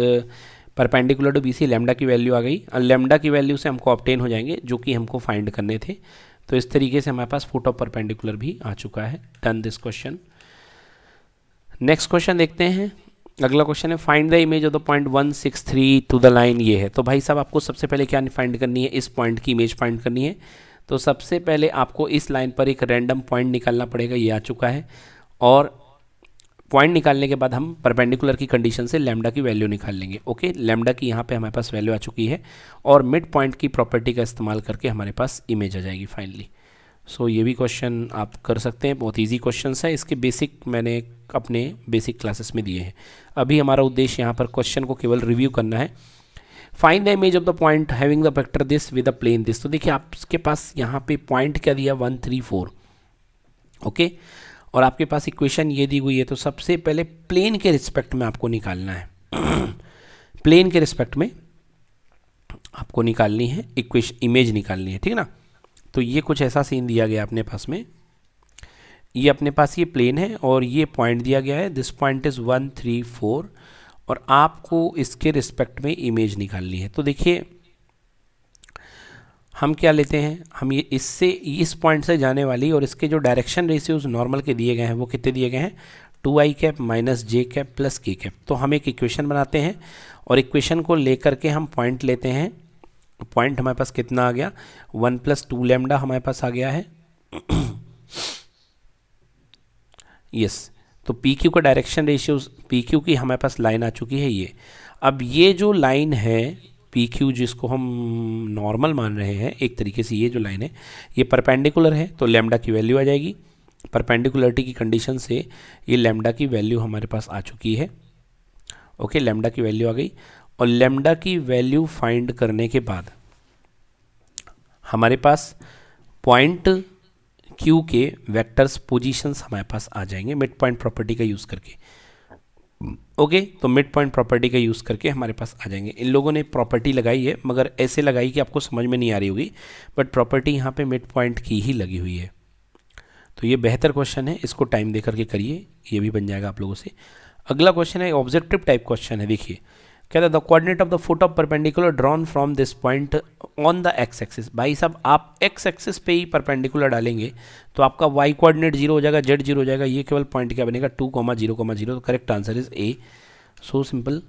perpendicular to B C lambda की वैल्यू आ गई और लेमडा की वैल्यू से हमको ऑप्टेन हो जाएंगे जो कि हमको फाइंड करने थे तो इस तरीके से हमारे पास फुट ऑफ परपेंडिकुलर भी आ चुका है done this question next question देखते हैं अगला क्वेश्चन है find the image of the point one six three to the line ये है तो भाई साहब आपको सबसे पहले क्या फाइंड करनी है इस पॉइंट की इमेज फाइंड करनी है तो सबसे पहले आपको इस लाइन पर एक रैंडम पॉइंट निकालना पड़ेगा ये आ चुका है और पॉइंट निकालने के बाद हम परपेंडिकुलर की कंडीशन से लैमडा की वैल्यू निकाल लेंगे ओके लैमडा की यहाँ पे हमारे पास वैल्यू आ चुकी है और मिड पॉइंट की प्रॉपर्टी का इस्तेमाल करके हमारे पास इमेज आ जाएगी फाइनली सो so, ये भी क्वेश्चन आप कर सकते हैं बहुत ईजी क्वेश्चन है इसके बेसिक मैंने अपने बेसिक क्लासेस में दिए हैं अभी हमारा उद्देश्य यहाँ पर क्वेश्चन को केवल रिव्यू करना है find the image of the point having the factor this with a plane this तो देखिए आपके पास यहाँ पे पॉइंट क्या दिया one three four okay okay? और आपके पास इक्वेशन ये दी हुई है तो सबसे पहले प्लेन के रिस्पेक्ट में आपको निकालना है प्लेन के रिस्पेक्ट में आपको निकालनी है इक्वेश इमेज निकालनी है ठीक ना तो ये कुछ ऐसा सीन दिया गया अपने पास में ये अपने पास ये प्लेन है और ये पॉइंट दिया गया है this point is one three four और आपको इसके रिस्पेक्ट में इमेज निकालनी है तो देखिए हम क्या लेते हैं हम ये इससे इस पॉइंट से जाने वाली और इसके जो डायरेक्शन रेशियोज नॉर्मल के दिए गए हैं वो कितने दिए गए हैं two I cap minus J cap plus K cap तो हम एक इक्वेशन बनाते हैं और इक्वेशन को लेकर के हम पॉइंट लेते हैं पॉइंट हमारे पास कितना आ गया वन प्लस टू लेमडा हमारे पास आ गया है यस yes. तो पी क्यू का डायरेक्शन रेशियोज पी क्यू की हमारे पास लाइन आ चुकी है ये अब ये जो लाइन है पी क्यू जिसको हम नॉर्मल मान रहे हैं एक तरीके से ये जो लाइन है ये परपेंडिकुलर है तो लेमडा की वैल्यू आ जाएगी परपेंडिकुलरिटी की कंडीशन से ये लेमडा की वैल्यू हमारे पास आ चुकी है ओके लेमडा की वैल्यू आ गई और लेमडा की वैल्यू फाइंड करने के बाद हमारे पास पॉइंट क्यू के वेक्टर्स पोजीशंस हमारे पास आ जाएंगे मिड पॉइंट प्रॉपर्टी का यूज़ करके ओके तो मिड पॉइंट प्रॉपर्टी का यूज़ करके हमारे पास आ जाएंगे इन लोगों ने प्रॉपर्टी लगाई है मगर ऐसे लगाई कि आपको समझ में नहीं आ रही होगी बट प्रॉपर्टी यहाँ पे मिड पॉइंट की ही लगी हुई है तो ये बेहतर क्वेश्चन है इसको टाइम दे करके करिए ये भी बन जाएगा आप लोगों से अगला क्वेश्चन है ऑब्जेक्टिव टाइप क्वेश्चन है देखिए कहता है the coordinate of the foot of perpendicular drawn from this point on the X axis भाई साहब आप एक्स एक्सिस पे ही परपेंडिकुलर डालेंगे तो आपका वाई कोऑर्डिनेट जीरो हो जाएगा जेड जीरो हो जाएगा ये केवल पॉइंट क्या बनेगा two comma zero comma zero correct answer is A so simple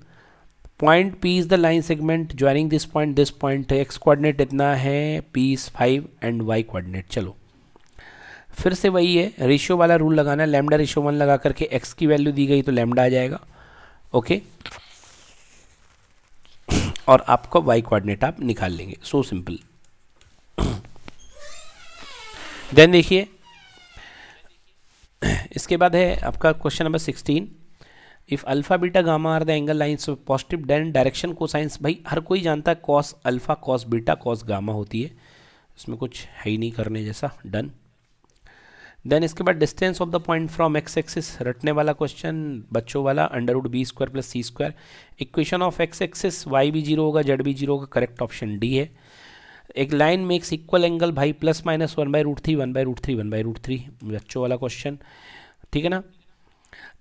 point P is the line segment joining this point this point X coordinate इतना है P is five and Y coordinate चलो फिर से वही है ratio वाला rule लगाना है लेमडा रेशियो वन लगा करके एक्स की वैल्यू दी गई तो लेमडा आ जाएगा ओके okay? और आपका वाई कोऑर्डिनेट आप निकाल लेंगे सो सिंपल देन देखिए इसके बाद है आपका question number sixteen if alpha beta gamma are the angle lines positive then direction cosines भाई हर कोई जानता है cos alpha cos beta cos gamma होती है इसमें कुछ है ही नहीं करने जैसा डन देन इसके बाद distance of the point from X axis रटने वाला क्वेश्चन बच्चों वाला under root B square plus C square equation of X axis Y भी जीरो होगा जेड भी जीरो होगा करेक्ट ऑप्शन डी है एक लाइन मेक्स इक्वल एंगल भाई plus minus one by root three one by root three one by root three बच्चों वाला question ठीक है ना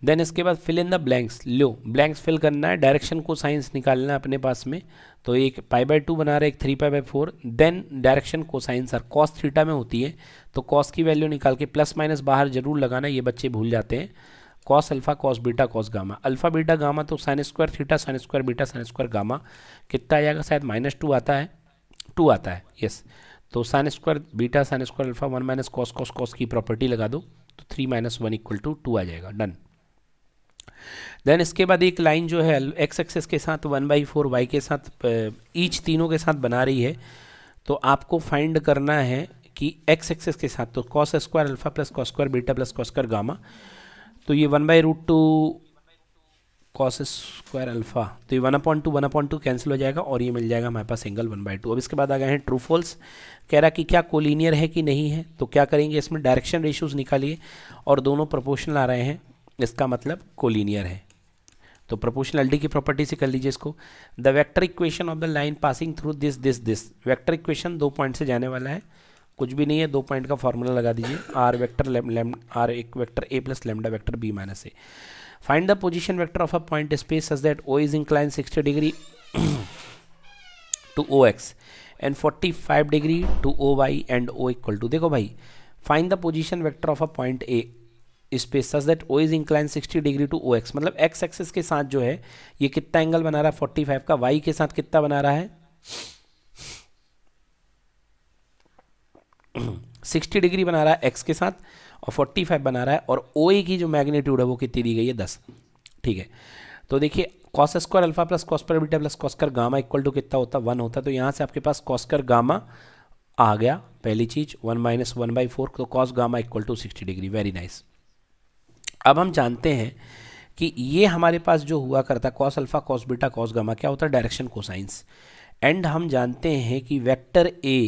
देन इसके बाद फिल इन द ब्लैंक्स लो ब्लैंक्स फिल करना है डायरेक्शन को साइंस निकालना है अपने पास में तो एक पाई बाई टू बना रहे एक three pi by four then direction cosines sir cos theta में होती है तो कॉस की वैल्यू निकाल के प्लस माइनस बाहर जरूर लगाना ये बच्चे भूल जाते हैं cos alpha cos beta cos gamma alpha beta gamma तो sine square theta sine square beta sine square gamma कितना आ जाएगा शायद माइनस टू आता है टू आता है यस तो sine square beta sine square alpha one minus cos cos cos की प्रॉपर्टी लगा दो तो three minus one equal to two आ जाएगा डन देन इसके बाद एक लाइन जो है एक्स एक्सेस के साथ वन बाई फोर वाई के साथ ईच तीनों के साथ बना रही है तो आपको फाइंड करना है कि एक्स एक्सेस के साथ तो cos square alpha plus cos square beta plus cos square gamma तो ये one by root two cos square alpha तो ये one upon two one upon two cancel हो जाएगा और ये मिल जाएगा हमारे पास सिंगल वन बाई टू अब इसके बाद आ गए हैं ट्रू फॉल्स कह रहा कि क्या कोलिनियर है कि नहीं है तो क्या करेंगे इसमें डायरेक्शन रेशूज़ निकालिए और दोनों प्रोपोर्शनल आ रहे हैं इसका मतलब कोलिनियर है तो डी की प्रॉपर्टी से कर लीजिए इसको the vector equation of the line passing through this this this vector equation दो पॉइंट से जाने वाला है कुछ भी नहीं है दो पॉइंट का फॉर्मूला लगा दीजिए आर वैक्टर आर एक vector A plus lambda vector B minus A find the position vector of a point space as that O is incline sixty degree to O X and forty five degree to O Y and O equal to देखो भाई find the position vector of a point A space such that O is incline 60 degree to O X मतलब X axes के साथ जो है ये कितना angle बना रहा है 45 का वाई के साथ कितना बना रहा है 60 डिग्री बना रहा है एक्स के साथ और 45 बना रहा है और ओ की जो मैग्नीट्यूड है वो कितनी दी गई है दस ठीक है तो देखिए cos square alpha plus cos पर beta plus cos square gamma equal to कितना होता है वन होता है तो यहाँ से आपके पास कॉस्कर गामा आ गया पहली चीज़ one minus one by four तो cos gamma equal to sixty degree very nice nice. अब हम जानते हैं कि ये हमारे पास जो हुआ करता cos alpha cos beta cos gamma क्या होता है डायरेक्शन कोसाइंस एंड हम जानते हैं कि vector A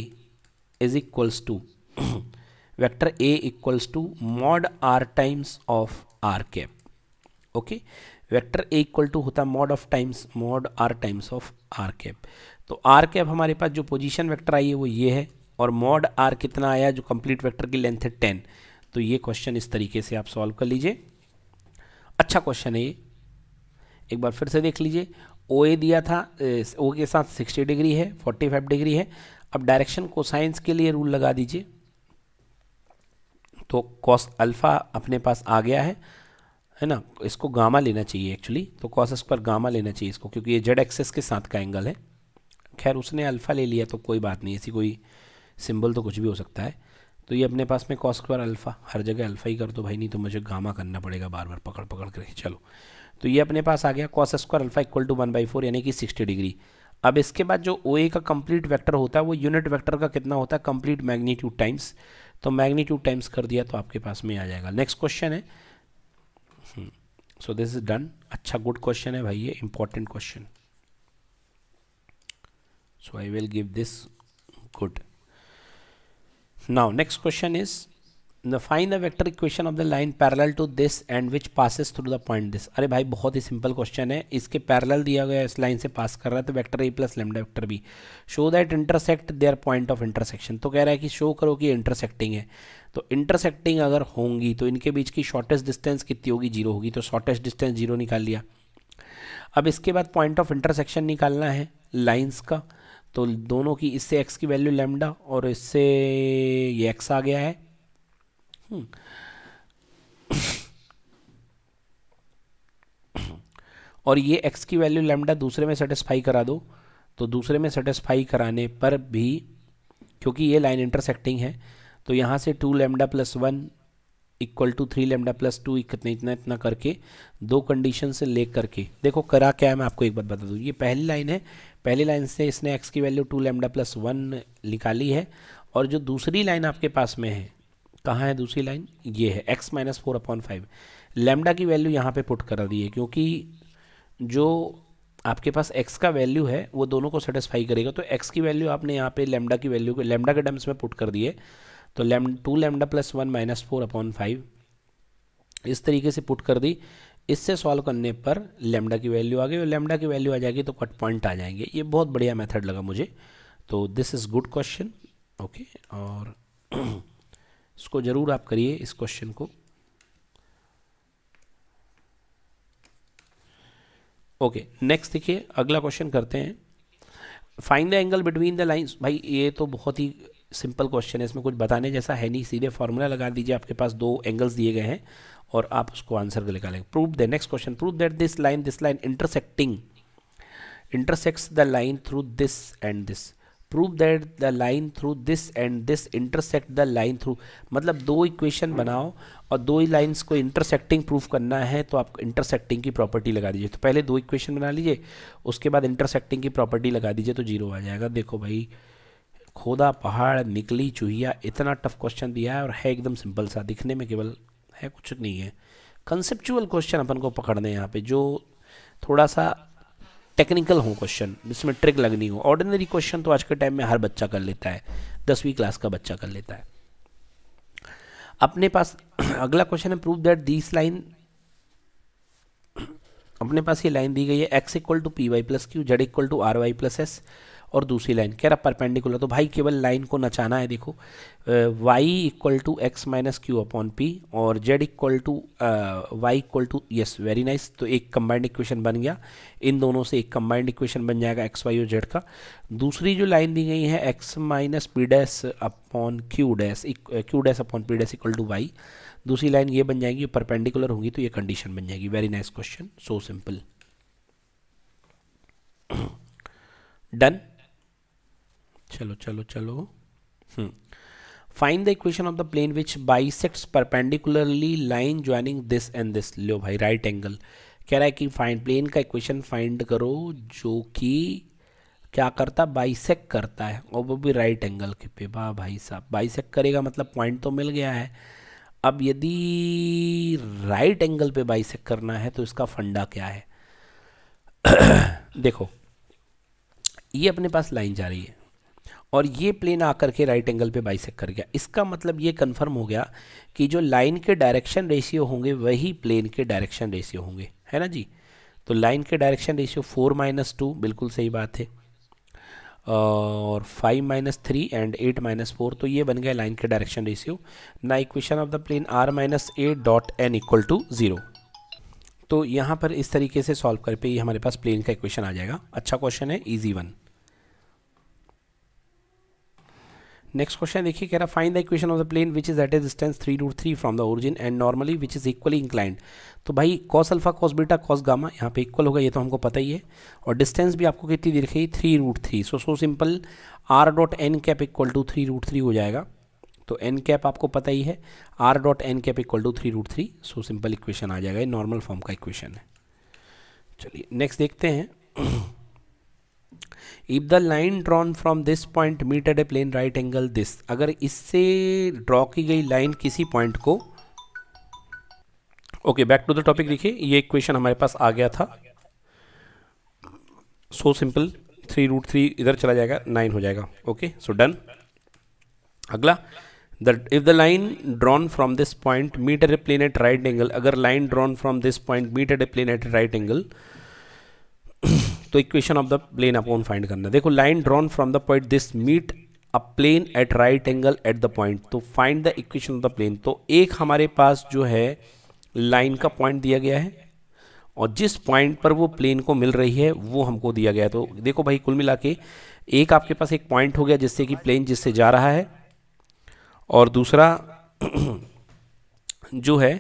is equals to vector A equals to mod R times of R cap okay vector A equal to होता mod of times mod R times of R cap तो R cap हमारे पास जो position vector आई है वो ये है और मॉड आर कितना आया जो कंप्लीट वेक्टर की लेंथ है टेन तो ये क्वेश्चन इस तरीके से आप सॉल्व कर लीजिए अच्छा क्वेश्चन है ये एक बार फिर से देख लीजिए ओ ए दिया था ओ के साथ सिक्सटी डिग्री है फोर्टी फाइव डिग्री है अब डायरेक्शन साइंस के लिए रूल लगा दीजिए तो कॉस अल्फ़ा अपने पास आ गया है है ना इसको गामा लेना चाहिए एक्चुअली तो कॉस स्क्वायर गामा लेना चाहिए इसको क्योंकि ये जेड एक्सेस के साथ का एंगल है खैर उसने अल्फ़ा ले लिया तो कोई बात नहीं ऐसी कोई सिंबल तो कुछ भी हो सकता है तो ये अपने पास में कॉस स्क्वायर अल्फ़ा हर जगह अल्फ़ा ही कर दो भाई नहीं तो मुझे गामा करना पड़ेगा बार बार पकड़ पकड़ कर चलो तो ये अपने पास आ गया cos square alpha equal to one by four यानी कि सिक्सटी डिग्री अब इसके बाद जो ओ ए का कंप्लीट वैक्टर होता है वो यूनिट वैक्टर का कितना होता है कंप्लीट मैग्नीट्यूड टाइम्स तो मैग्नीट्यूड टाइम्स कर दिया तो आपके पास में आ जाएगा नेक्स्ट क्वेश्चन है सो दिस इज डन अच्छा गुड क्वेश्चन है भाई ये important question so I will give this good now next question is the find the vector equation of the line parallel to this and which passes through the point this अरे भाई बहुत ही simple question है इसके parallel दिया गया इस line से पास कर रहा है तो vector A plus lambda vector B show that intersect their point of intersection तो कह रहा है कि शो करो कि इंटरसेक्टिंग है तो इंटरसेक्टिंग अगर होंगी तो इनके बीच की शॉर्टेस्ट डिस्टेंस कितनी होगी जीरो होगी तो शॉर्टेस्ट डिस्टेंस जीरो निकाल लिया अब इसके बाद पॉइंट ऑफ इंटरसेक्शन निकालना है लाइन्स का तो दोनों की इससे एक्स की वैल्यू लेमडा और इससे ये एक्स आ गया है हम्म। और ये एक्स की वैल्यू लेमडा दूसरे में सेटिस्फाई करा दो तो दूसरे में सेटिस्फाई कराने पर भी क्योंकि ये लाइन इंटरसेक्टिंग है तो यहाँ से two lambda plus one equal to three lambda plus two इतने इतना इतना करके दो कंडीशन से ले करके देखो करा क्या है मैं आपको एक बात बता दूँ ये पहली लाइन है पहली लाइन से इसने एक्स की value two lambda plus one निकाली है और जो दूसरी लाइन आपके पास में है कहाँ है दूसरी लाइन ये है X minus four upon five lambda की वैल्यू यहाँ पे पुट कर दी है क्योंकि जो आपके पास x का वैल्यू है वो दोनों को सेटिस्फाई करेगा तो x की वैल्यू आपने यहाँ पे लेमडा की वैल्यू को लेमडा के टर्म्स में पुट कर दिए तो लेम two lambda plus one minus four upon five इस तरीके से पुट कर दी इससे सॉल्व करने पर लेमडा की वैल्यू आ गई और लेमडा की वैल्यू आ जाएगी तो कट पॉइंट आ जाएंगे ये बहुत बढ़िया मेथड लगा मुझे तो this is good question okay और इसको ज़रूर आप करिए इस क्वेश्चन को ओके नेक्स्ट देखिए अगला क्वेश्चन करते हैं find the angle between the lines भाई ये तो बहुत ही सिंपल क्वेश्चन है इसमें कुछ बताने जैसा है नहीं सीधे फॉर्मूला लगा दीजिए आपके पास दो एंगल्स दिए गए हैं और आप उसको आंसर निकालेंगे prove the next question prove that this line this line intersecting intersects the line through this and this prove that the line through this and this intersect the line through मतलब दो equation बनाओ और दो ही lines को intersecting proof करना है तो आप इंटरसेक्टिंग की प्रॉपर्टी लगा दीजिए तो पहले दो इक्वेशन बना लीजिए उसके बाद इंटरसेक्टिंग की प्रॉपर्टी लगा दीजिए तो जीरो आ जाएगा देखो भाई खोदा पहाड़ निकली चूहिया इतना टफ क्वेश्चन दिया है और है एकदम सिंपल सा दिखने में केवल है कुछ नहीं है कंसेप्चुअल क्वेश्चन अपन को पकड़ने यहाँ पे जो थोड़ा सा टेक्निकल हो क्वेश्चन जिसमें ट्रिक लगनी हो ऑर्डिनरी क्वेश्चन तो आज के टाइम में हर बच्चा कर लेता है दसवीं क्लास का बच्चा कर लेता है अपने पास अगला क्वेश्चन है प्रूव दैट दिस लाइन अपने पास ये लाइन दी गई है X equal to P Y plus Q Z equal to R Y plus S और दूसरी लाइन कह रहा परपेंडिकुलर तो भाई केवल लाइन को नचाना है देखो Y equal to X minus Q upon P और Z equal to Y equal to yes very nice तो एक कंबाइंड इक्वेशन बन गया इन दोनों से एक कंबाइंड इक्वेशन बन जाएगा एक्स वाई और जेड का दूसरी जो लाइन दी गई है X minus P dash upon Q dash Q dash upon P dash equal to Y दूसरी लाइन ये बन जाएगी परपेंडिकुलर होगी तो ये कंडीशन बन जाएगी very nice question so simple done चलो चलो चलो find the equation of the plane which bisects perpendicularly line joining this and this लो भाई राइट एंगल कह रहा है कि फाइंड प्लेन का इक्वेशन फाइंड करो जो कि क्या करता बाइसेक करता है और वो भी राइट एंगल के पे वाह भाई साहब बाइसेक करेगा मतलब पॉइंट तो मिल गया है अब यदि राइट एंगल पे बाइसेक करना है तो इसका फंडा क्या है देखो ये अपने पास लाइन जा रही है और ये प्लेन आकर के राइट एंगल पे बाइसेक कर गया इसका मतलब ये कंफर्म हो गया कि जो लाइन के डायरेक्शन रेशियो होंगे वही प्लेन के डायरेक्शन रेशियो होंगे है ना जी तो लाइन के direction ratio four minus two बिल्कुल सही बात है और five minus three and eight minus four तो ये बन गया लाइन के डायरेक्शन रेशियो ना equation of the plane r minus A dot n equal to zero तो यहाँ पर इस तरीके से सॉल्व करके ये हमारे पास प्लेन का इक्वेशन आ जाएगा अच्छा क्वेश्चन है ईजी वन नेक्स्ट क्वेश्चन देखिए कह रहा find the equation of the plane which is at a distance three root three from the origin and normally which is equally inclined तो भाई cos alpha cos beta cos gamma यहाँ पे equal होगा ये तो हमको पता ही है और डिस्टेंस भी आपको कितनी दिख रही three root three so so simple r dot N cap equal to three root three हो जाएगा तो एन कैप आपको पता ही है r dot N cap equal to three root three so simple equation आ जाएगा ये नॉर्मल फॉर्म का इक्वेशन है चलिए नेक्स्ट देखते हैं if the line drawn from this point meet at a plane right angle this अगर इससे ड्रॉ की गई लाइन किसी पॉइंट को okay back to the topic देखिए ये क्वेश्चन हमारे पास आ गया था so simple three root three इधर चला जाएगा नाइन हो जाएगा ओके सो डन अगला the if the line drawn from this point meet at a plane at right angle अगर line drawn from this point meet at a plane at right angle तो equation of the plane upon find करना देखो line drawn from the point this meet a plane at right angle at the point तो find the equation of the plane तो एक हमारे पास जो है लाइन का पॉइंट दिया गया है और जिस पॉइंट पर वो प्लेन को मिल रही है वो हमको दिया गया है तो देखो भाई कुल मिला के एक आपके पास एक पॉइंट हो गया जिससे कि प्लेन जिससे जा रहा है और दूसरा जो है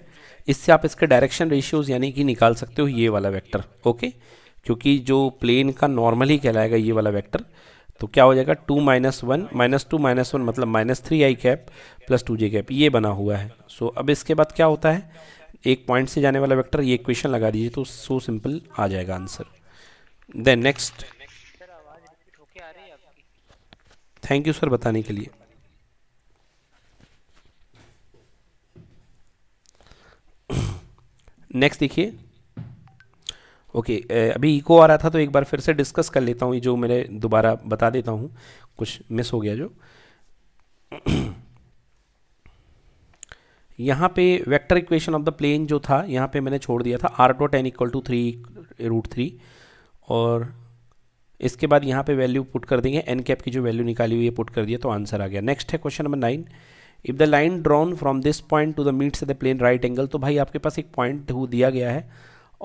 इससे आप इसके डायरेक्शन रेशियोज यानी कि निकाल सकते हो ये वाला वेक्टर ओके okay? क्योंकि जो प्लेन का नॉर्मल ही कहलाएगा ये वाला वेक्टर तो क्या हो जाएगा two minus one minus two minus one मतलब minus three i cap plus two j cap ये बना हुआ है सो अब इसके बाद क्या होता है एक पॉइंट से जाने वाला वेक्टर ये क्वेश्चन लगा दीजिए तो सो सिंपल आ जाएगा answer then next thank you sir बताने के लिए नेक्स्ट देखिए ओके अभी इको आ रहा था तो एक बार फिर से डिस्कस कर लेता हूँ जो मेरे दोबारा बता देता हूँ कुछ मिस हो गया जो यहाँ पे vector equation of the plane जो था यहाँ पे मैंने छोड़ दिया था r dot ten equal to three root three और इसके बाद यहाँ पे वैल्यू पुट कर देंगे एन कैप की जो वैल्यू निकाली हुई है पुट कर दिया तो आंसर आ गया नेक्स्ट है question number nine if the line drawn from this point to the meets the plane right angle तो भाई आपके पास एक पॉइंट दिया गया है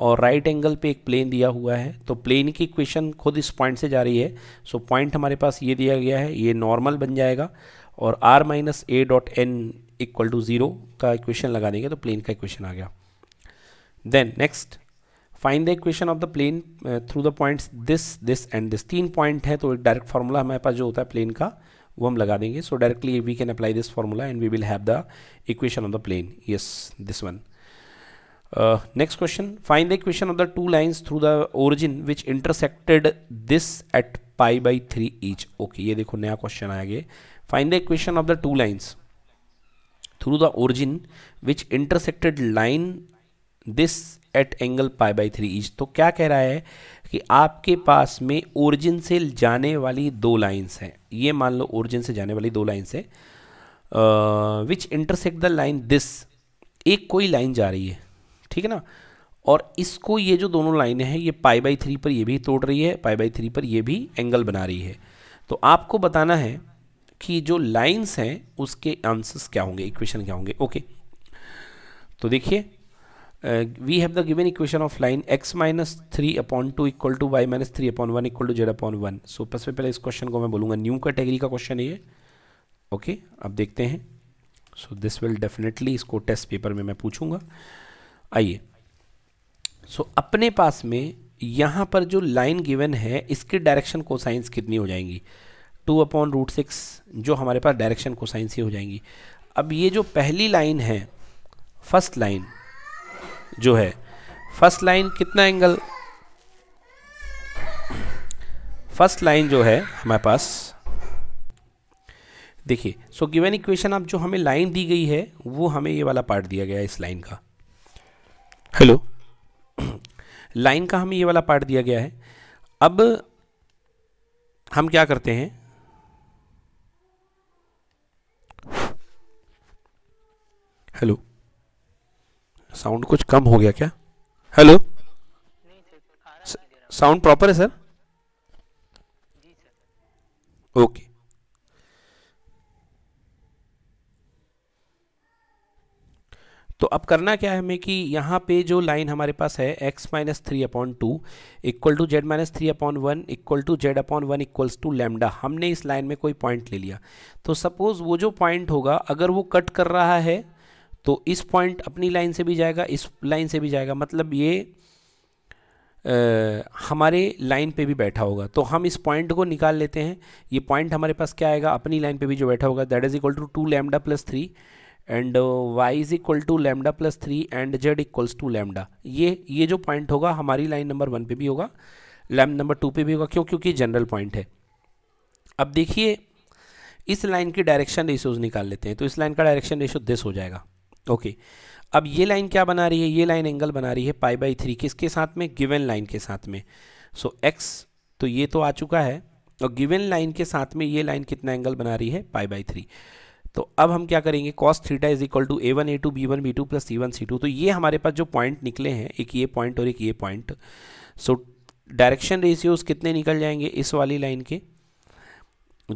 और राइट right एंगल पे एक प्लेन दिया हुआ है तो प्लेन की इक्वेशन खुद इस पॉइंट से जा रही है सो so, पॉइंट हमारे पास ये दिया गया है ये नॉर्मल बन जाएगा और r minus A dot n equal to zero का इक्वेशन लगा देंगे तो प्लेन का इक्वेशन आ गया then next find the equation of the plane through the points this this and this तीन पॉइंट है तो एक डायरेक्ट फार्मूला हमारे पास जो होता है प्लेन का वो हम लगा देंगे so directly we can apply this formula and we will have the equation of the plane yes this one next question fine the equation of the two lines through the origin which intersected this at pi by three each okay ये देखो नया question आया गया fine the equation of the two lines through the origin which intersected line this at angle pi by three each तो क्या कह रहा है कि आपके पास में ओरिजिन से जाने वाली दो लाइन्स हैं ये मान लो ओरिजिन से जाने वाली दो लाइन्स है which intersect the line this एक कोई लाइन जा रही है ठीक है ना और इसको ये जो दोनों लाइनें हैं ये पाई बाई थ्री पर ये भी तोड़ रही है पाई बाई थ्री पर ये भी एंगल बना रही है तो आपको बताना है कि जो लाइंस हैं उसके आंसर्स क्या होंगे इक्वेशन क्या होंगे ओके तो देखिए we have the given equation of line x minus three upon two equal to y minus three upon one equal to z upon one so सबसे पहले इस क्वेश्चन को मैं बोलूँगा न्यू कैटेगरी का क्वेश्चन ये ओके okay, अब देखते हैं सो दिस विल डेफिनेटली इसको टेस्ट पेपर में मैं पूछूंगा आइए सो so, अपने पास में यहाँ पर जो लाइन गिवन है इसके डायरेक्शन कोसाइंस कितनी हो जाएंगी टू अपॉन रूट सिक्स जो हमारे पास डायरेक्शन कोसाइंस ही हो जाएंगी अब ये जो पहली लाइन है फर्स्ट लाइन जो है फर्स्ट लाइन कितना एंगल फर्स्ट लाइन जो है हमारे पास देखिए सो गिवन इक्वेशन आप जो हमें लाइन दी गई है वो हमें ये वाला पार्ट दिया गया है इस लाइन का हेलो लाइन का हमें ये वाला पार्ट दिया गया है अब हम क्या करते हैं हेलो साउंड कुछ कम हो गया क्या हेलो साउंड प्रॉपर है सर ओके तो अब करना क्या है हमें कि यहाँ पे जो लाइन हमारे पास है x minus three upon two equal to z minus three upon one equal to z upon one equals to lambda हमने इस लाइन में कोई पॉइंट ले लिया तो सपोज़ वो जो पॉइंट होगा अगर वो कट कर रहा है तो इस पॉइंट अपनी लाइन से भी जाएगा इस लाइन से भी जाएगा मतलब ये आ, हमारे लाइन पे भी बैठा होगा तो हम इस पॉइंट को निकाल लेते हैं ये पॉइंट हमारे पास क्या आएगा अपनी लाइन पे भी जो बैठा होगा that is equal to two lambda plus three and y is equal to lambda plus three and z equals to lambda ये ये जो पॉइंट होगा हमारी लाइन नंबर वन पे भी होगा लैम नंबर टू पे भी होगा क्यों क्योंकि जनरल पॉइंट है अब देखिए इस लाइन की डायरेक्शन रेशियोज निकाल लेते हैं तो इस लाइन का डायरेक्शन रेशियो दिस हो जाएगा ओके अब ये लाइन क्या बना रही है ये लाइन एंगल बना रही है पाई बाई थ्री किसके साथ में गिवन लाइन के साथ में सो so, एक्स तो ये तो आ चुका है और गिवन लाइन के साथ में ये लाइन कितना एंगल बना रही है पाई बाई थ्री तो अब हम क्या करेंगे cos theta is equal to A one A two B one B two plus c one C two तो ये हमारे पास जो पॉइंट निकले हैं एक ये पॉइंट और एक ये पॉइंट सो डायरेक्शन रेशियोज कितने निकल जाएंगे इस वाली लाइन के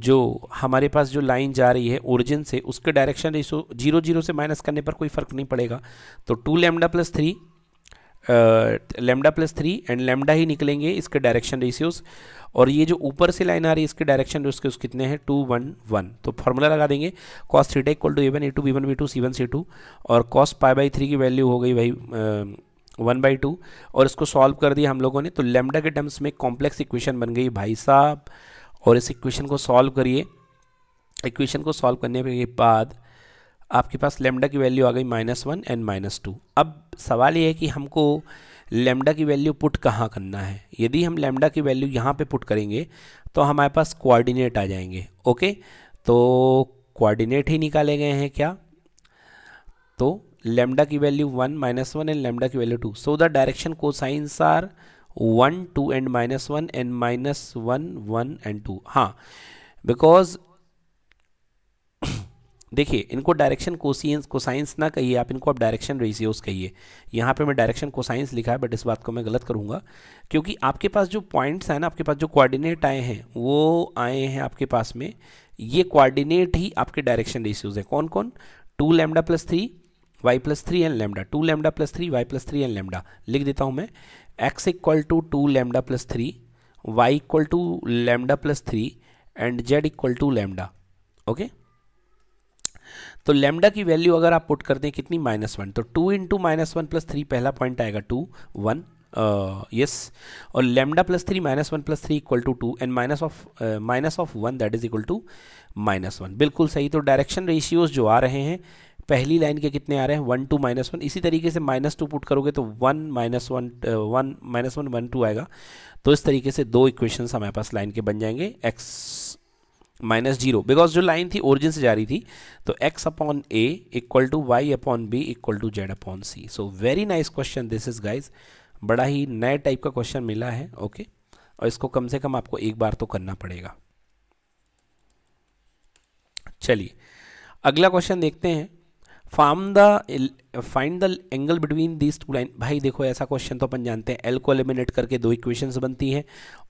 जो हमारे पास जो लाइन जा रही है ओरिजिन से उसके डायरेक्शन रेशियो जीरो जीरो से माइनस करने पर कोई फर्क नहीं पड़ेगा तो two lambda plus three lambda plus three and lambda ही निकलेंगे इसके डायरेक्शन रेशियोज और ये जो ऊपर से लाइन आ रही है इसके डायरेक्शन उस कितने हैं टू वन वन तो फॉर्मूला लगा देंगे cos theta equal to A one A two B one B two C one C two और कॉस पाई बाई थ्री की वैल्यू हो गई भाई वन बाई टू और इसको सॉल्व कर दिया हम लोगों ने तो लेमडा के टर्म्स में कॉम्प्लेक्स इक्वेशन बन गई भाई साहब और इस इक्वेशन को सॉल्व करिए इक्वेशन को सॉल्व करने के बाद आपके पास लेमडा की वैल्यू आ गई minus one and minus two अब सवाल ये है कि हमको लेमडा की वैल्यू पुट कहाँ करना है यदि हम लेमडा की वैल्यू यहाँ पे पुट करेंगे तो हमारे पास कोऑर्डिनेट आ जाएंगे ओके तो कोऑर्डिनेट ही निकाले गए हैं क्या तो लेमडा की value one minus one and lambda की value two so the direction cosines are one two and minus one and minus one one and two हाँ बिकॉज देखिए इनको डायरेक्शन कोसियंस कोसाइंस ना कहिए आप इनको आप डायरेक्शन रेशियोस कहिए यहाँ पे मैं डायरेक्शन कोसाइंस लिखा है बट इस बात को मैं गलत करूँगा क्योंकि आपके पास जो पॉइंट्स हैं ना आपके पास जो कोऑर्डिनेट आए हैं वो आए हैं आपके पास में ये कोऑर्डिनेट ही आपके डायरेक्शन रेशियोज हैं कौन कौन two lambda plus three y plus three and lambda two lambda plus three y plus three and lambda लिख देता हूँ मैं x equal to two lambda plus three y equal to lambda plus three and z equal to lambda okay तो lambda की value अगर आप put कर दें कितनी माइनस वन तो two into minus one plus three पहला पॉइंट आएगा टू वन यस और lambda plus three minus one plus three equal to two and minus of minus of one that is equal to minus one बिल्कुल सही तो direction ratios जो आ रहे हैं पहली लाइन के कितने आ रहे हैं वन टू माइनस वन इसी तरीके से माइनस टू पुट करोगे तो one minus one one minus one one two आएगा तो इस तरीके से दो इक्वेशन हमारे पास लाइन के बन जाएंगे एक्स माइनस जीरो बिकॉज जो लाइन थी ओरिजिन से जा रही थी तो x upon a equal to y upon b equal to z upon c so very nice question this is guys बड़ा ही नए टाइप का क्वेश्चन मिला है ओके okay? और इसको कम से कम आपको एक बार तो करना पड़ेगा चलिए अगला क्वेश्चन देखते हैं form the find the angle between this two line भाई देखो ऐसा क्वेश्चन तो अपन जानते हैं एल को एलिमिनेट करके दो इक्वेशंस बनती हैं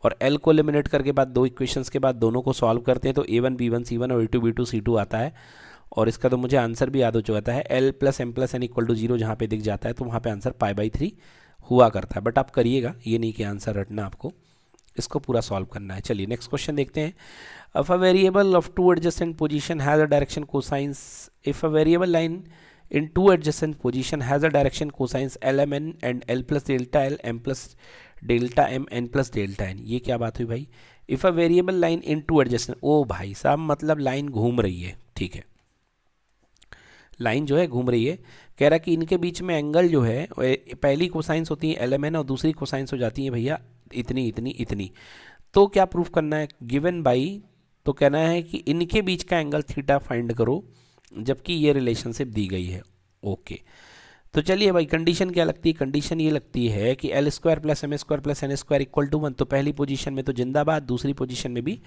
और एल को एलिमिनेट करके बाद दो इक्वेशंस के बाद दोनों को सॉल्व करते हैं तो ए वन बी वन सी वन और a two B two c two आता है और इसका तो मुझे आंसर भी याद हो चुका है l plus M plus n equal to zero जहाँ पे दिख जाता है तो वहाँ पर आंसर पाई बाई थ्री हुआ करता है बट आप करिएगा ये नहीं कि आंसर रटना आपको इसको पूरा सॉल्व करना है चलिए नेक्स्ट क्वेश्चन देखते हैं if a variable of two adjacent position has a direction cosines if a variable line in two adjacent position has a direction cosines lmn and l plus delta l m plus delta m n plus delta n ये क्या बात हुई भाई if a variable line in two adjacent ओ भाई साहब मतलब line घूम रही है ठीक है लाइन जो है घूम रही है कह रहा कि इनके बीच में एंगल जो है पहली कोसाइंस होती है एलेमेन और दूसरी कोसाइंस हो जाती है भैया इतनी इतनी इतनी तो क्या प्रूफ करना है गिवन बाई तो कहना है कि इनके बीच का एंगल थीटा फाइंड करो जबकि ये रिलेशनशिप दी गई है ओके तो चलिए भाई कंडीशन क्या लगती है कंडीशन ये लगती है कि l square plus M square plus N square equal to one तो पहली पोजीशन में तो जिंदाबाद दूसरी पोजीशन में भी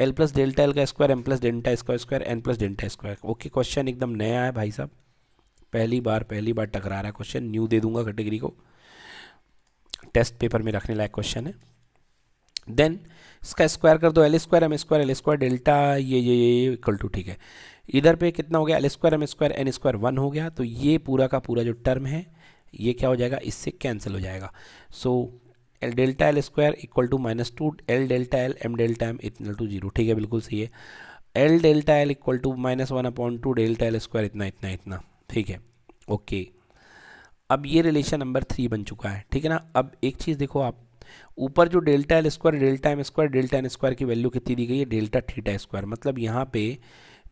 एल प्लस डेल्टा एल का square m plus delta square square n plus delta square okay question एकदम नया है भाई साहब पहली बार पहली बार टकरा रहा है क्वेश्चन न्यू दे दूंगा कैटेगरी को टेस्ट पेपर में रखने लायक क्वेश्चन है देन इसका स्क्वायर कर दो l square m square l square delta ये ये ये इक्वल टू ठीक है इधर पे कितना हो गया l square m square n square one हो गया तो ये पूरा का पूरा जो टर्म है ये क्या हो जाएगा इससे कैंसिल हो जाएगा so l delta L square equal to minus two l delta L M delta m इतना टू जीरो ठीक है बिल्कुल सही है l delta l equal to minus one upon two delta L square इतना इतना इतना ठीक है ओके अब ये रिलेशन नंबर थ्री बन चुका है ठीक है ना अब एक चीज़ देखो आप ऊपर जो delta L square delta M square delta N square की वैल्यू कितनी दी गई है डेल्टा थीटा स्क्वायर मतलब यहाँ पे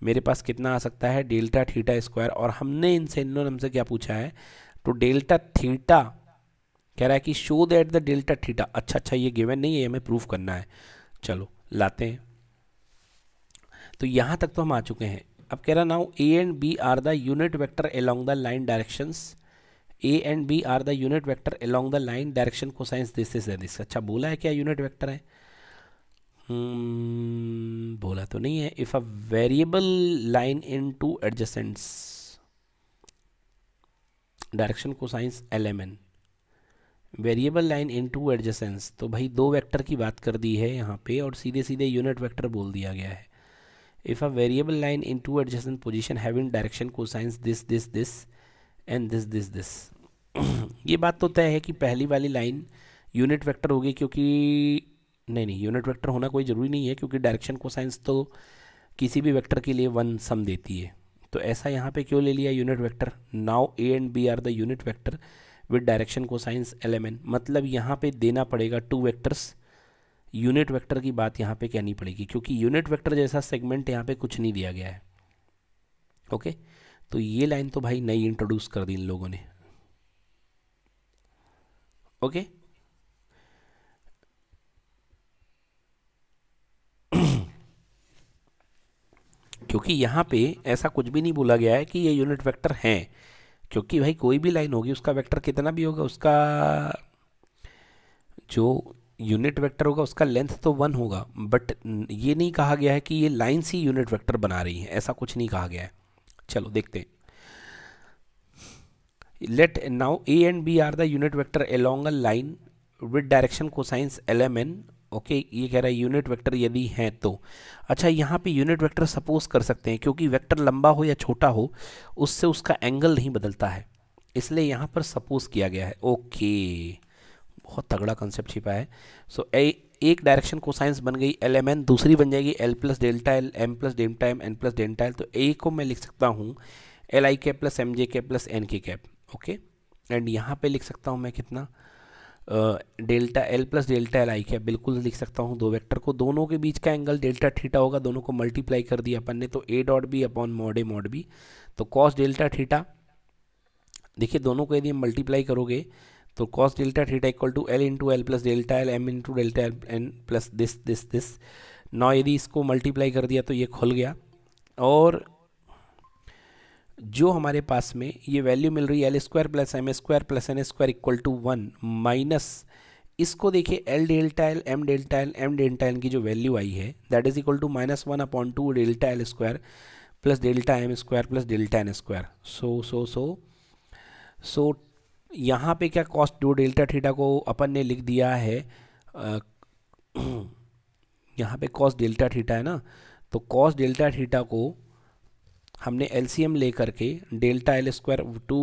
मेरे पास कितना आ सकता है डेल्टा थीटा स्क्वायर और हमने इनसे इन्होंने हमसे क्या पूछा है तो डेल्टा थीटा कह रहा है कि show that the delta theta अच्छा अच्छा ये गिवन नहीं है हमें प्रूफ करना है चलो लाते हैं तो यहाँ तक तो हम आ चुके हैं अब कह रहा now A and B are the unit vector along the line directions a and B are the unit vector along the line direction cosines this is this अच्छा बोला है क्या यूनिट वेक्टर है hmm, बोला तो नहीं है if a variable line in two adjustments direction cosines L M n variable line in two adjustments तो भाई दो वेक्टर की बात कर दी है यहाँ पे और सीधे सीधे यूनिट वेक्टर बोल दिया गया है if a variable line in two adjacent position have in direction cosines this this this and this this this ये बात तो तय है कि पहली वाली लाइन यूनिट वेक्टर होगी क्योंकि नहीं नहीं यूनिट वेक्टर होना कोई ज़रूरी नहीं है क्योंकि डायरेक्शन को साइंस तो किसी भी वेक्टर के लिए वन सम देती है तो ऐसा यहाँ पे क्यों ले लिया unit vector now A and B are the unit vector with direction cosines L M N मतलब यहाँ पे देना पड़ेगा टू वेक्टर्स यूनिट वेक्टर की बात यहाँ पे कहनी पड़ेगी क्योंकि यूनिट वेक्टर जैसा सेगमेंट यहाँ पे कुछ नहीं दिया गया है ओके okay? तो ये लाइन तो भाई नई इंट्रोड्यूस कर दी इन लोगों ने ओके क्योंकि यहां पे ऐसा कुछ भी नहीं बोला गया है कि ये यूनिट वेक्टर हैं क्योंकि भाई कोई भी लाइन होगी उसका वेक्टर कितना भी होगा उसका जो यूनिट वेक्टर होगा उसका लेंथ तो वन होगा बट ये नहीं कहा गया है कि ये लाइन सी यूनिट वेक्टर बना रही है ऐसा कुछ नहीं कहा गया है चलो देखते हैं and B are the unit are the a line with direction cosines L M N okay ये कह रहा है यूनिट वेक्टर यदि हैं तो अच्छा यहाँ पे यूनिट वेक्टर सपोज कर सकते हैं क्योंकि वेक्टर लंबा हो या छोटा हो उससे उसका एंगल नहीं बदलता है इसलिए यहाँ पर सपोज किया गया है ओके okay, बहुत तगड़ा कंसेप्ट छिपा है सो ए एक डायरेक्शन कोसाइंस बन गई एल एम एन दूसरी बन जाएगी L plus delta L M plus delta M N plus delta L तो ए को मैं लिख सकता हूँ L I cap plus M J cap plus N K cap okay and यहाँ पे लिख सकता हूँ मैं कितना delta L plus delta L I cap बिल्कुल लिख सकता हूँ दो वेक्टर को दोनों के बीच का एंगल डेल्टा थीटा होगा दोनों को मल्टीप्लाई कर दिया अपन ने तो A dot B upon mod A mod B तो कॉस डेल्टा थीटा देखिए दोनों को यदि मल्टीप्लाई करोगे तो cos delta theta equal to L into L plus delta L M into delta L N plus this this this now यदि इसको multiply कर दिया तो ये खुल गया और जो हमारे पास में ये वैल्यू मिल रही है L square plus M square plus N square equal to one minus इसको देखिए L delta L M delta L M delta L की जो वैल्यू आई है that is equal to minus one upon two delta L square plus delta M square plus delta N square so so so so यहाँ पे क्या cost to delta theta को अपन ने लिख दिया है यहाँ पे कॉस्ट डेल्टा थीटा है ना तो कॉस्ट डेल्टा थीटा को हमने एलसीएम ले करके delta L square two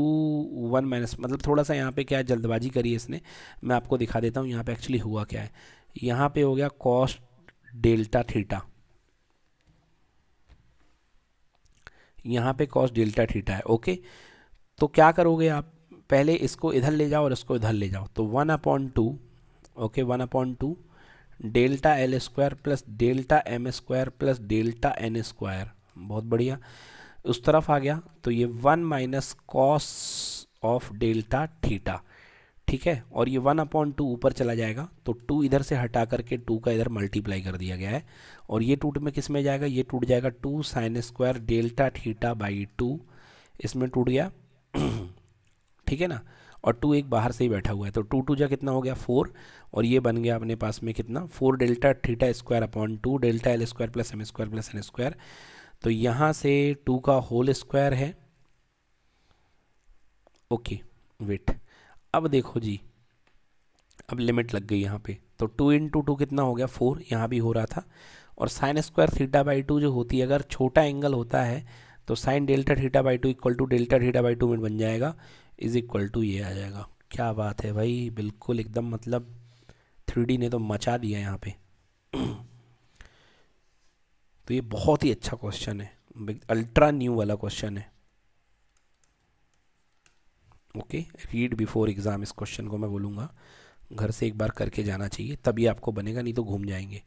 one minus मतलब थोड़ा सा यहाँ पे क्या जल्दबाजी करी है इसने मैं आपको दिखा देता हूँ यहाँ पे एक्चुअली हुआ क्या है यहाँ पे हो गया कॉस्ट डेल्टा थीटा यहाँ पे कॉस्ट डेल्टा थीटा है ओके तो क्या करोगे आप पहले इसको इधर ले जाओ और इसको इधर ले जाओ तो one upon two okay one upon two delta L square plus delta M square plus delta N square बहुत बढ़िया उस तरफ आ गया तो ये one minus cos of delta theta ठीक है और ये वन अपॉन टू ऊपर चला जाएगा तो टू इधर से हटा करके टू का इधर मल्टीप्लाई कर दिया गया है और ये टूट में किस में जाएगा ये टूट जाएगा two sine square delta theta by two इसमें टूट गया ठीक है ना और टू एक बाहर से ही बैठा हुआ है तो टू टू जा कितना हो गया फोर और ये बन गया अपने पास में कितना four delta theta square upon two delta L square plus M square plus N square तो यहाँ से टू का होल स्क्वायर है ओके वेट अब देखो जी अब लिमिट लग गई यहाँ पे तो टू इन टू टू कितना हो गया फोर यहाँ भी हो रहा था और sine square theta by two जो होती है अगर छोटा एंगल होता है तो sine delta theta by two equal to delta theta by two minute बन जाएगा इज़ इक्वल टू ये आ जाएगा क्या बात है भाई बिल्कुल एकदम मतलब थ्री ने तो मचा दिया यहाँ पे तो ये बहुत ही अच्छा क्वेश्चन है अल्ट्रा न्यू वाला क्वेश्चन है ओके रीड बिफोर एग्ज़ाम इस क्वेश्चन को मैं बोलूँगा घर से एक बार करके जाना चाहिए तभी आपको बनेगा नहीं तो घूम जाएंगे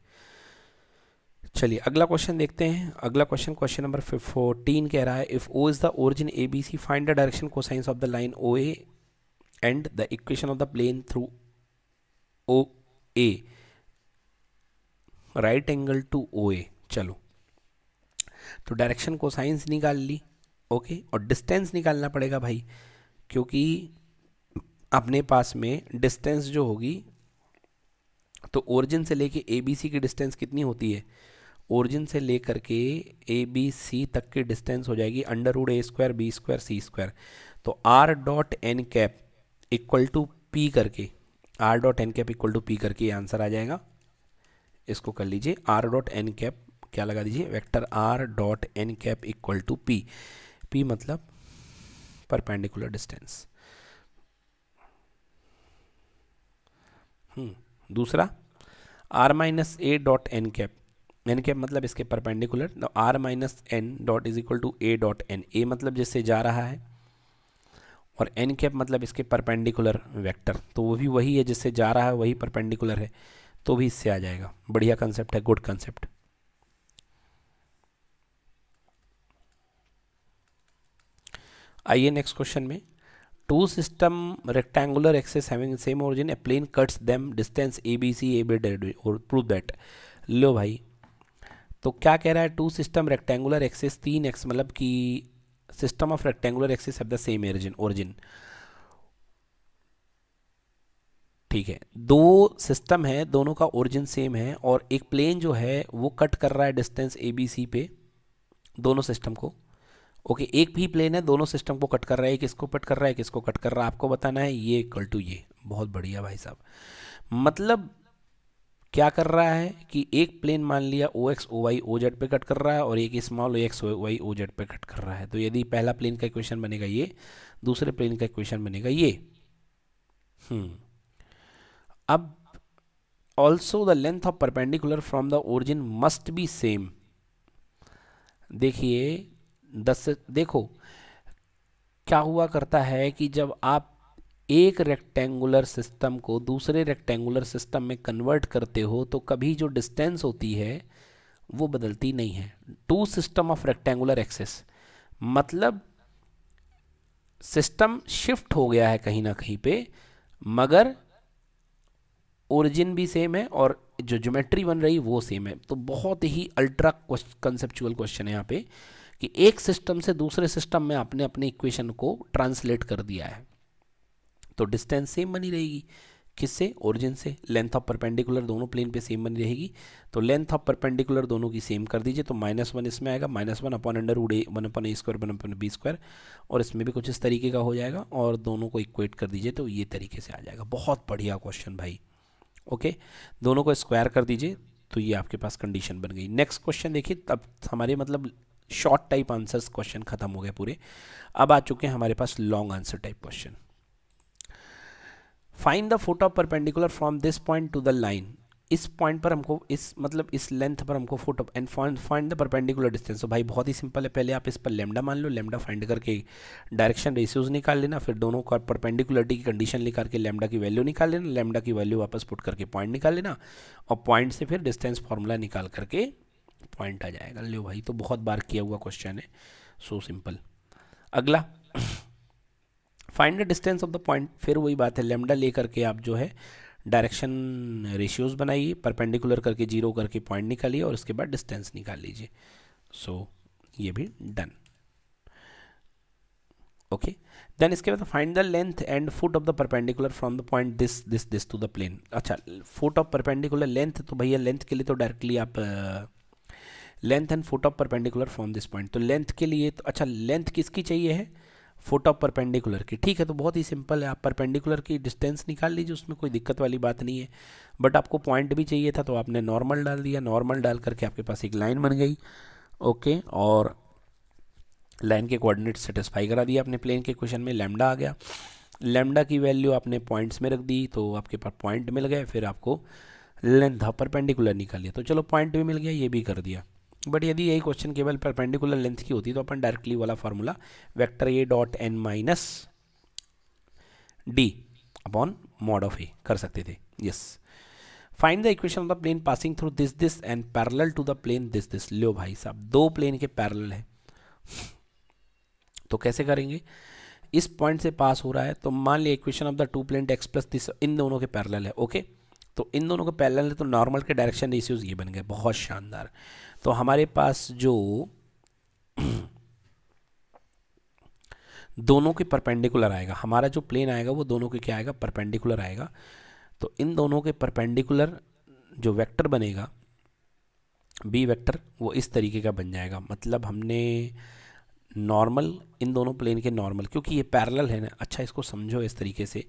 चलिए अगला क्वेश्चन देखते हैं अगला क्वेश्चन क्वेश्चन नंबर फोर्टीन कह रहा है if O is the origin A B C find the direction cosines of the line O A and the equation of the plane through O A right angle to O A चलो तो direction को science निकाल ली okay और distance निकालना पड़ेगा भाई क्योंकि अपने पास में डिस्टेंस जो होगी तो ओरिजिन से लेके ए बी सी की डिस्टेंस कितनी होती है ओरिजिन से लेकर के ए बी सी तक की डिस्टेंस हो जाएगी अंडर रूड ए square B square C square तो R dot N cap equal to P करके R dot N cap equal to P करके ये आंसर आ जाएगा इसको कर लीजिए आर डॉट एन कैप क्या लगा दीजिए vector are dot N cap equal to P P मतलब परपेंडिकुलर डिस्टेंस हम्म, दूसरा आर माइनस ए डॉट एन कैप यानी कि मतलब इसके परपेंडिकुलर तो R minus N dot is equal to A dot N A मतलब जिससे जा रहा है और एन कैप मतलब इसके परपेंडिकुलर वेक्टर तो वो भी वही है जिससे जा रहा है वही परपेंडिकुलर है तो भी इससे आ जाएगा बढ़िया कंसेप्ट है गुड कंसेप्ट आइए नेक्स्ट क्वेश्चन में two system rectangular axes having same origin a plane cuts them distance A B C A B dead और प्रूव दैट लो भाई तो क्या कह रहा है टू सिस्टम रेक्टेंगुलर एक्सेस तीन एक्स मतलब कि system of rectangular axes have the same origin origin ठीक है दो सिस्टम है दोनों का ओरिजिन सेम है और एक प्लेन जो है वो कट कर रहा है डिस्टेंस ए बी सी पे दोनों सिस्टम को ओके एक भी प्लेन है दोनों सिस्टम को कट कर रहा है एक इसको कट कर रहा है किसको इसको कट कर रहा है आपको बताना है ये इक्वल टू ये बहुत बढ़िया भाई साहब मतलब क्या कर रहा है कि एक प्लेन मान लिया O X O Y O Z पर कट कर रहा है और एक small O X O Y O Z पर कट कर रहा है तो यदि पहला प्लेन का इक्वेशन बनेगा ये दूसरे प्लेन का इक्वेशन बनेगा ये हम्म अब also the length of perpendicular from the origin must be same देखिए दस देखो क्या हुआ करता है कि जब आप एक रेक्टेंगुलर सिस्टम को दूसरे रेक्टेंगुलर सिस्टम में कन्वर्ट करते हो तो कभी जो डिस्टेंस होती है वो बदलती नहीं है two system of rectangular axes मतलब सिस्टम शिफ्ट हो गया है कहीं ना कहीं पे मगर ओरिजिन भी सेम है और जो ज्योमेट्री बन रही वो सेम है तो बहुत ही अल्ट्रा कंसेप्चुअल क्वेश्चन है यहाँ पे कि एक सिस्टम से दूसरे सिस्टम में आपने अपने इक्वेशन को ट्रांसलेट कर दिया है तो डिस्टेंस सेम बनी रहेगी किससे ओरिजिन से लेंथ ऑफ परपेंडिकुलर दोनों प्लेन पे सेम बनी रहेगी तो लेंथ ऑफ परपेंडिकुलर दोनों की सेम कर दीजिए तो माइनस वन इसमें आएगा माइनस वन अपॉन अंडर उड़े one upon A square one upon B square और इसमें भी कुछ इस तरीके का हो जाएगा और दोनों को इक्वेट कर दीजिए तो ये तरीके से आ जाएगा बहुत बढ़िया क्वेश्चन भाई ओके दोनों को स्क्वायर कर दीजिए तो ये आपके पास कंडीशन बन गई नेक्स्ट क्वेश्चन देखिए तब हमारे मतलब शॉर्ट टाइप आंसर्स क्वेश्चन खत्म हो गए पूरे अब आ चुके हैं हमारे पास long answer type question find the foot of perpendicular from this point to the line इस पॉइंट पर हमको इस मतलब इस लेंथ पर हमको foot and and find the perpendicular distance तो भाई बहुत ही सिंपल है पहले आप इस पर लेमडा मान लो लेमडा फाइंड करके डायरेक्शन रेशियोज निकाल लेना फिर दोनों का परपेंडिकुलरिटी की कंडीशन निकाल के लेमडा की वैल्यू निकाल लेना लेमडा की वैल्यू वापस पुट करके पॉइंट निकाल लेना और पॉइंट से फिर डिस्टेंस फार्मूला निकाल करके पॉइंट आ जाएगा लो भाई तो बहुत बार किया हुआ क्वेश्चन है सो so सिंपल अगला find the distance of the point फिर वही बात है लेमडा ले करके आप जो है डायरेक्शन रेशियोज़ बनाइए परपेंडिकुलर करके जीरो करके पॉइंट निकालिए और उसके बाद डिस्टेंस निकाल लीजिए सो so, ये भी डन ओके देन इसके बाद find the length and foot of the perpendicular from the point this this this to the plane अच्छा फुट ऑफ परपेंडिकुलर लेंथ तो भैया लेंथ के लिए तो डायरेक्टली आप length and foot of perpendicular from this point तो length के लिए तो अच्छा लेंथ किसकी चाहिए है फोट ऑफ परपेंडिकुलर की ठीक है तो बहुत ही सिंपल है आप परपेंडिकुलर की डिस्टेंस निकाल लीजिए उसमें कोई दिक्कत वाली बात नहीं है बट आपको पॉइंट भी चाहिए था तो आपने नॉर्मल डाल दिया नॉर्मल डाल करके आपके पास एक लाइन बन गई ओके और लाइन के कोऑर्डिनेट सेटिस्फाई करा दिया आपने प्लेन के क्वेश्चन में लेमडा आ गया लेमडा की वैल्यू आपने पॉइंट्स में रख दी तो आपके पास पॉइंट मिल गए फिर आपको लेंथ ऑफ परपेंडिकुलर लिया तो चलो पॉइंट भी मिल गया ये भी कर दिया बट यदि यही क्वेश्चन केवल परपेंडिकुलर लेंथ की होती तो अपन डायरेक्टली वाला formula vector A dot N minus D upon mod of A कर सकते थे yes find the equation of the plane passing through this this and parallel to the plane this this लियो भाई साहब दो प्लेन के parallel है तो कैसे करेंगे इस पॉइंट से पास हो रहा है तो मान लिया equation of the two plane X plus this इन दोनों के पैरेलल है ओके okay? तो इन दोनों का ले तो नॉर्मल के डायरेक्शन रेशियोज़ ये बन गए बहुत शानदार तो हमारे पास जो दोनों के परपेंडिकुलर आएगा हमारा जो प्लेन आएगा वो दोनों के क्या आएगा परपेंडिकुलर आएगा तो इन दोनों के परपेंडिकुलर जो वेक्टर बनेगा बी वेक्टर वो इस तरीके का बन जाएगा मतलब हमने नॉर्मल इन दोनों प्लेन के नॉर्मल क्योंकि ये पैरेलल है ना अच्छा इसको समझो इस तरीके से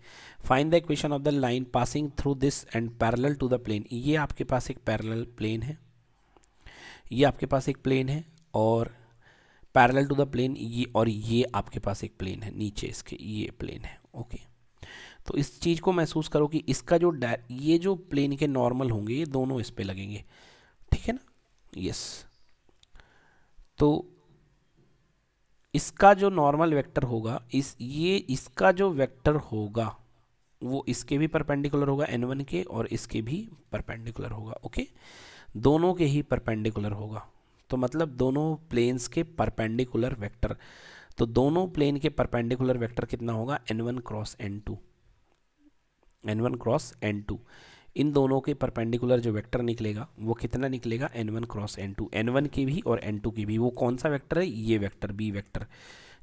find the equation of the line passing through this and parallel to the plane ये आपके पास एक पैरेलल प्लेन है ये आपके पास एक प्लेन है और पैरेलल टू द प्लेन ये और ये आपके पास एक प्लेन है नीचे इसके ये प्लेन है ओके तो इस चीज़ को महसूस करो कि इसका जो ये जो प्लेन के नॉर्मल होंगे ये दोनों इस पर लगेंगे ठीक है ना यस तो इसका जो नॉर्मल वेक्टर होगा इस ये इसका जो वेक्टर होगा वो इसके भी परपेंडिकुलर होगा एन वन के और इसके भी परपेंडिकुलर होगा ओके दोनों के ही परपेंडिकुलर होगा तो मतलब दोनों प्लेन्स के परपेंडिकुलर वेक्टर तो दोनों प्लेन के परपेंडिकुलर वेक्टर कितना होगा N one cross N two N one cross N two इन दोनों के परपेंडिकुलर जो वेक्टर निकलेगा वो कितना निकलेगा N one cross N two N one की भी और एन टू की भी वो कौन सा वेक्टर है ये वेक्टर बी वेक्टर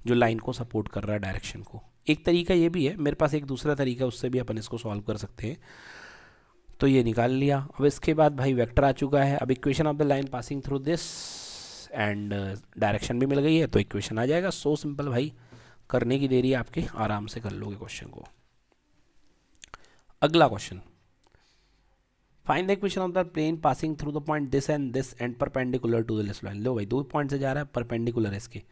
जो लाइन को सपोर्ट कर रहा है डायरेक्शन को एक तरीका ये भी है मेरे पास एक दूसरा तरीका उससे भी अपन इसको सॉल्व कर सकते हैं तो ये निकाल लिया अब इसके बाद भाई वैक्टर आ चुका है अब equation of the line passing through this and direction भी मिल गई है तो इक्वेशन आ जाएगा सो so सिंपल भाई करने की देरी आपके आराम से कर लोगे क्वेश्चन को अगला question fine the equation of the plane passing through the point this and this and perpendicular to the less line लो भाई दो पॉइंट से जा रहा है परपेंडिकुलर है इसके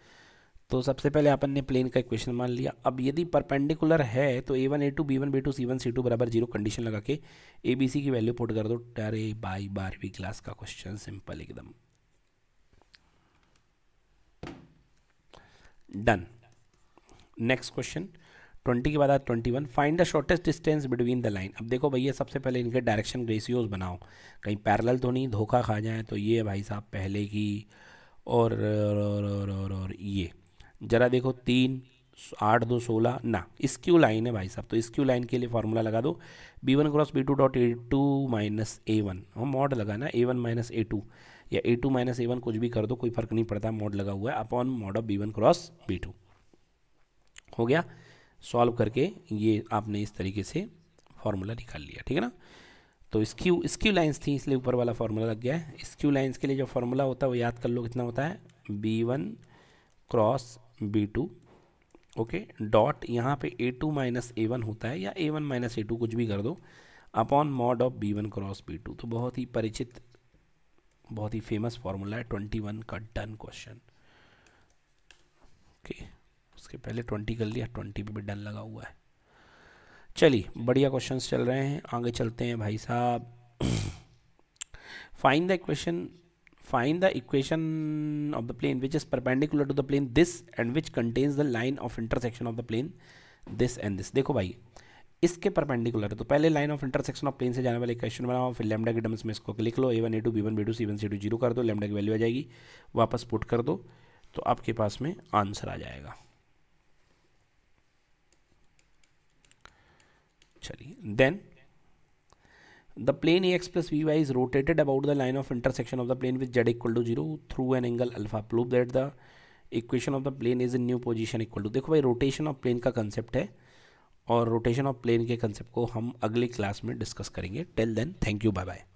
तो सबसे पहले अपन ने प्लेन का इक्वेशन मान लिया अब यदि परपेंडिकुलर है तो ए वन ए two B one B two सी वन सी टू बराबर जीरो कंडीशन लगा के ए बी सी की वैल्यू पुट कर दो अरे बाई बारहवीं क्लास का क्वेश्चन सिंपल एकदम डन नेक्स्ट क्वेश्चन ट्वेंटी के बाद आया twenty one find the shortest distance between the line अब देखो भैया सबसे पहले इनके डायरेक्शन रेशियोज बनाओ कहीं पैरल तो नहीं धोखा खा जाए तो ये भाई साहब पहले की और और और, और, और, और ये ज़रा देखो तीन आठ दो सोलह ना इसक्यू लाइन है भाई साहब तो इसक्यू लाइन के लिए फार्मूला लगा दो B one cross B two dot A two minus A one हम मॉड लगाना A one minus A two या A two minus A one कुछ भी कर दो कोई फर्क नहीं पड़ता मॉड लगा हुआ है upon mod of B one cross B two हो गया सॉल्व करके ये आपने इस तरीके से फार्मूला निकाल लिया ठीक है ना तो स्क्यू स्क्यू लाइन्स थी इसलिए ऊपर वाला फार्मूला लग गया है स्क्यू लाइन्स के लिए जो फार्मूला होता है वो याद कर लो कितना होता है B one cross B two okay dot यहाँ पे A two minus A one होता है या A one minus A two कुछ भी कर दो upon mod of B one cross B two तो बहुत ही परिचित बहुत ही फेमस फार्मूला है ट्वेंटी वन का डन क्वेश्चन ओके okay. उसके पहले ट्वेंटी कर लिया ट्वेंटी पे भी डन लगा हुआ है चलिए बढ़िया क्वेश्चन चल रहे हैं आगे चलते हैं भाई साहब find the equation find the equation of the plane which is perpendicular to the plane this and which contains the line of intersection of the plane this and this देखो भाई इसके परपेंडिकुलर है तो पहले line of intersection of plane से जाने वाले question बनाओ फिर लेमडा के डम्स में इसको लिख लो A one A two B one B two C one C two zero कर दो लेमडा की वैल्यू आ जाएगी वापस पुट कर दो तो आपके पास में आंसर आ जाएगा actually. Then the plane ax plus vy is rotated about the line of intersection of the plane with z equal to 0 through an angle alpha. Prove that the equation of the plane is in new position equal to. देखो भाई rotation of plane का concept है और rotation of plane के concept को हम अगले class में डिस्कस करेंगे till then thank you bye bye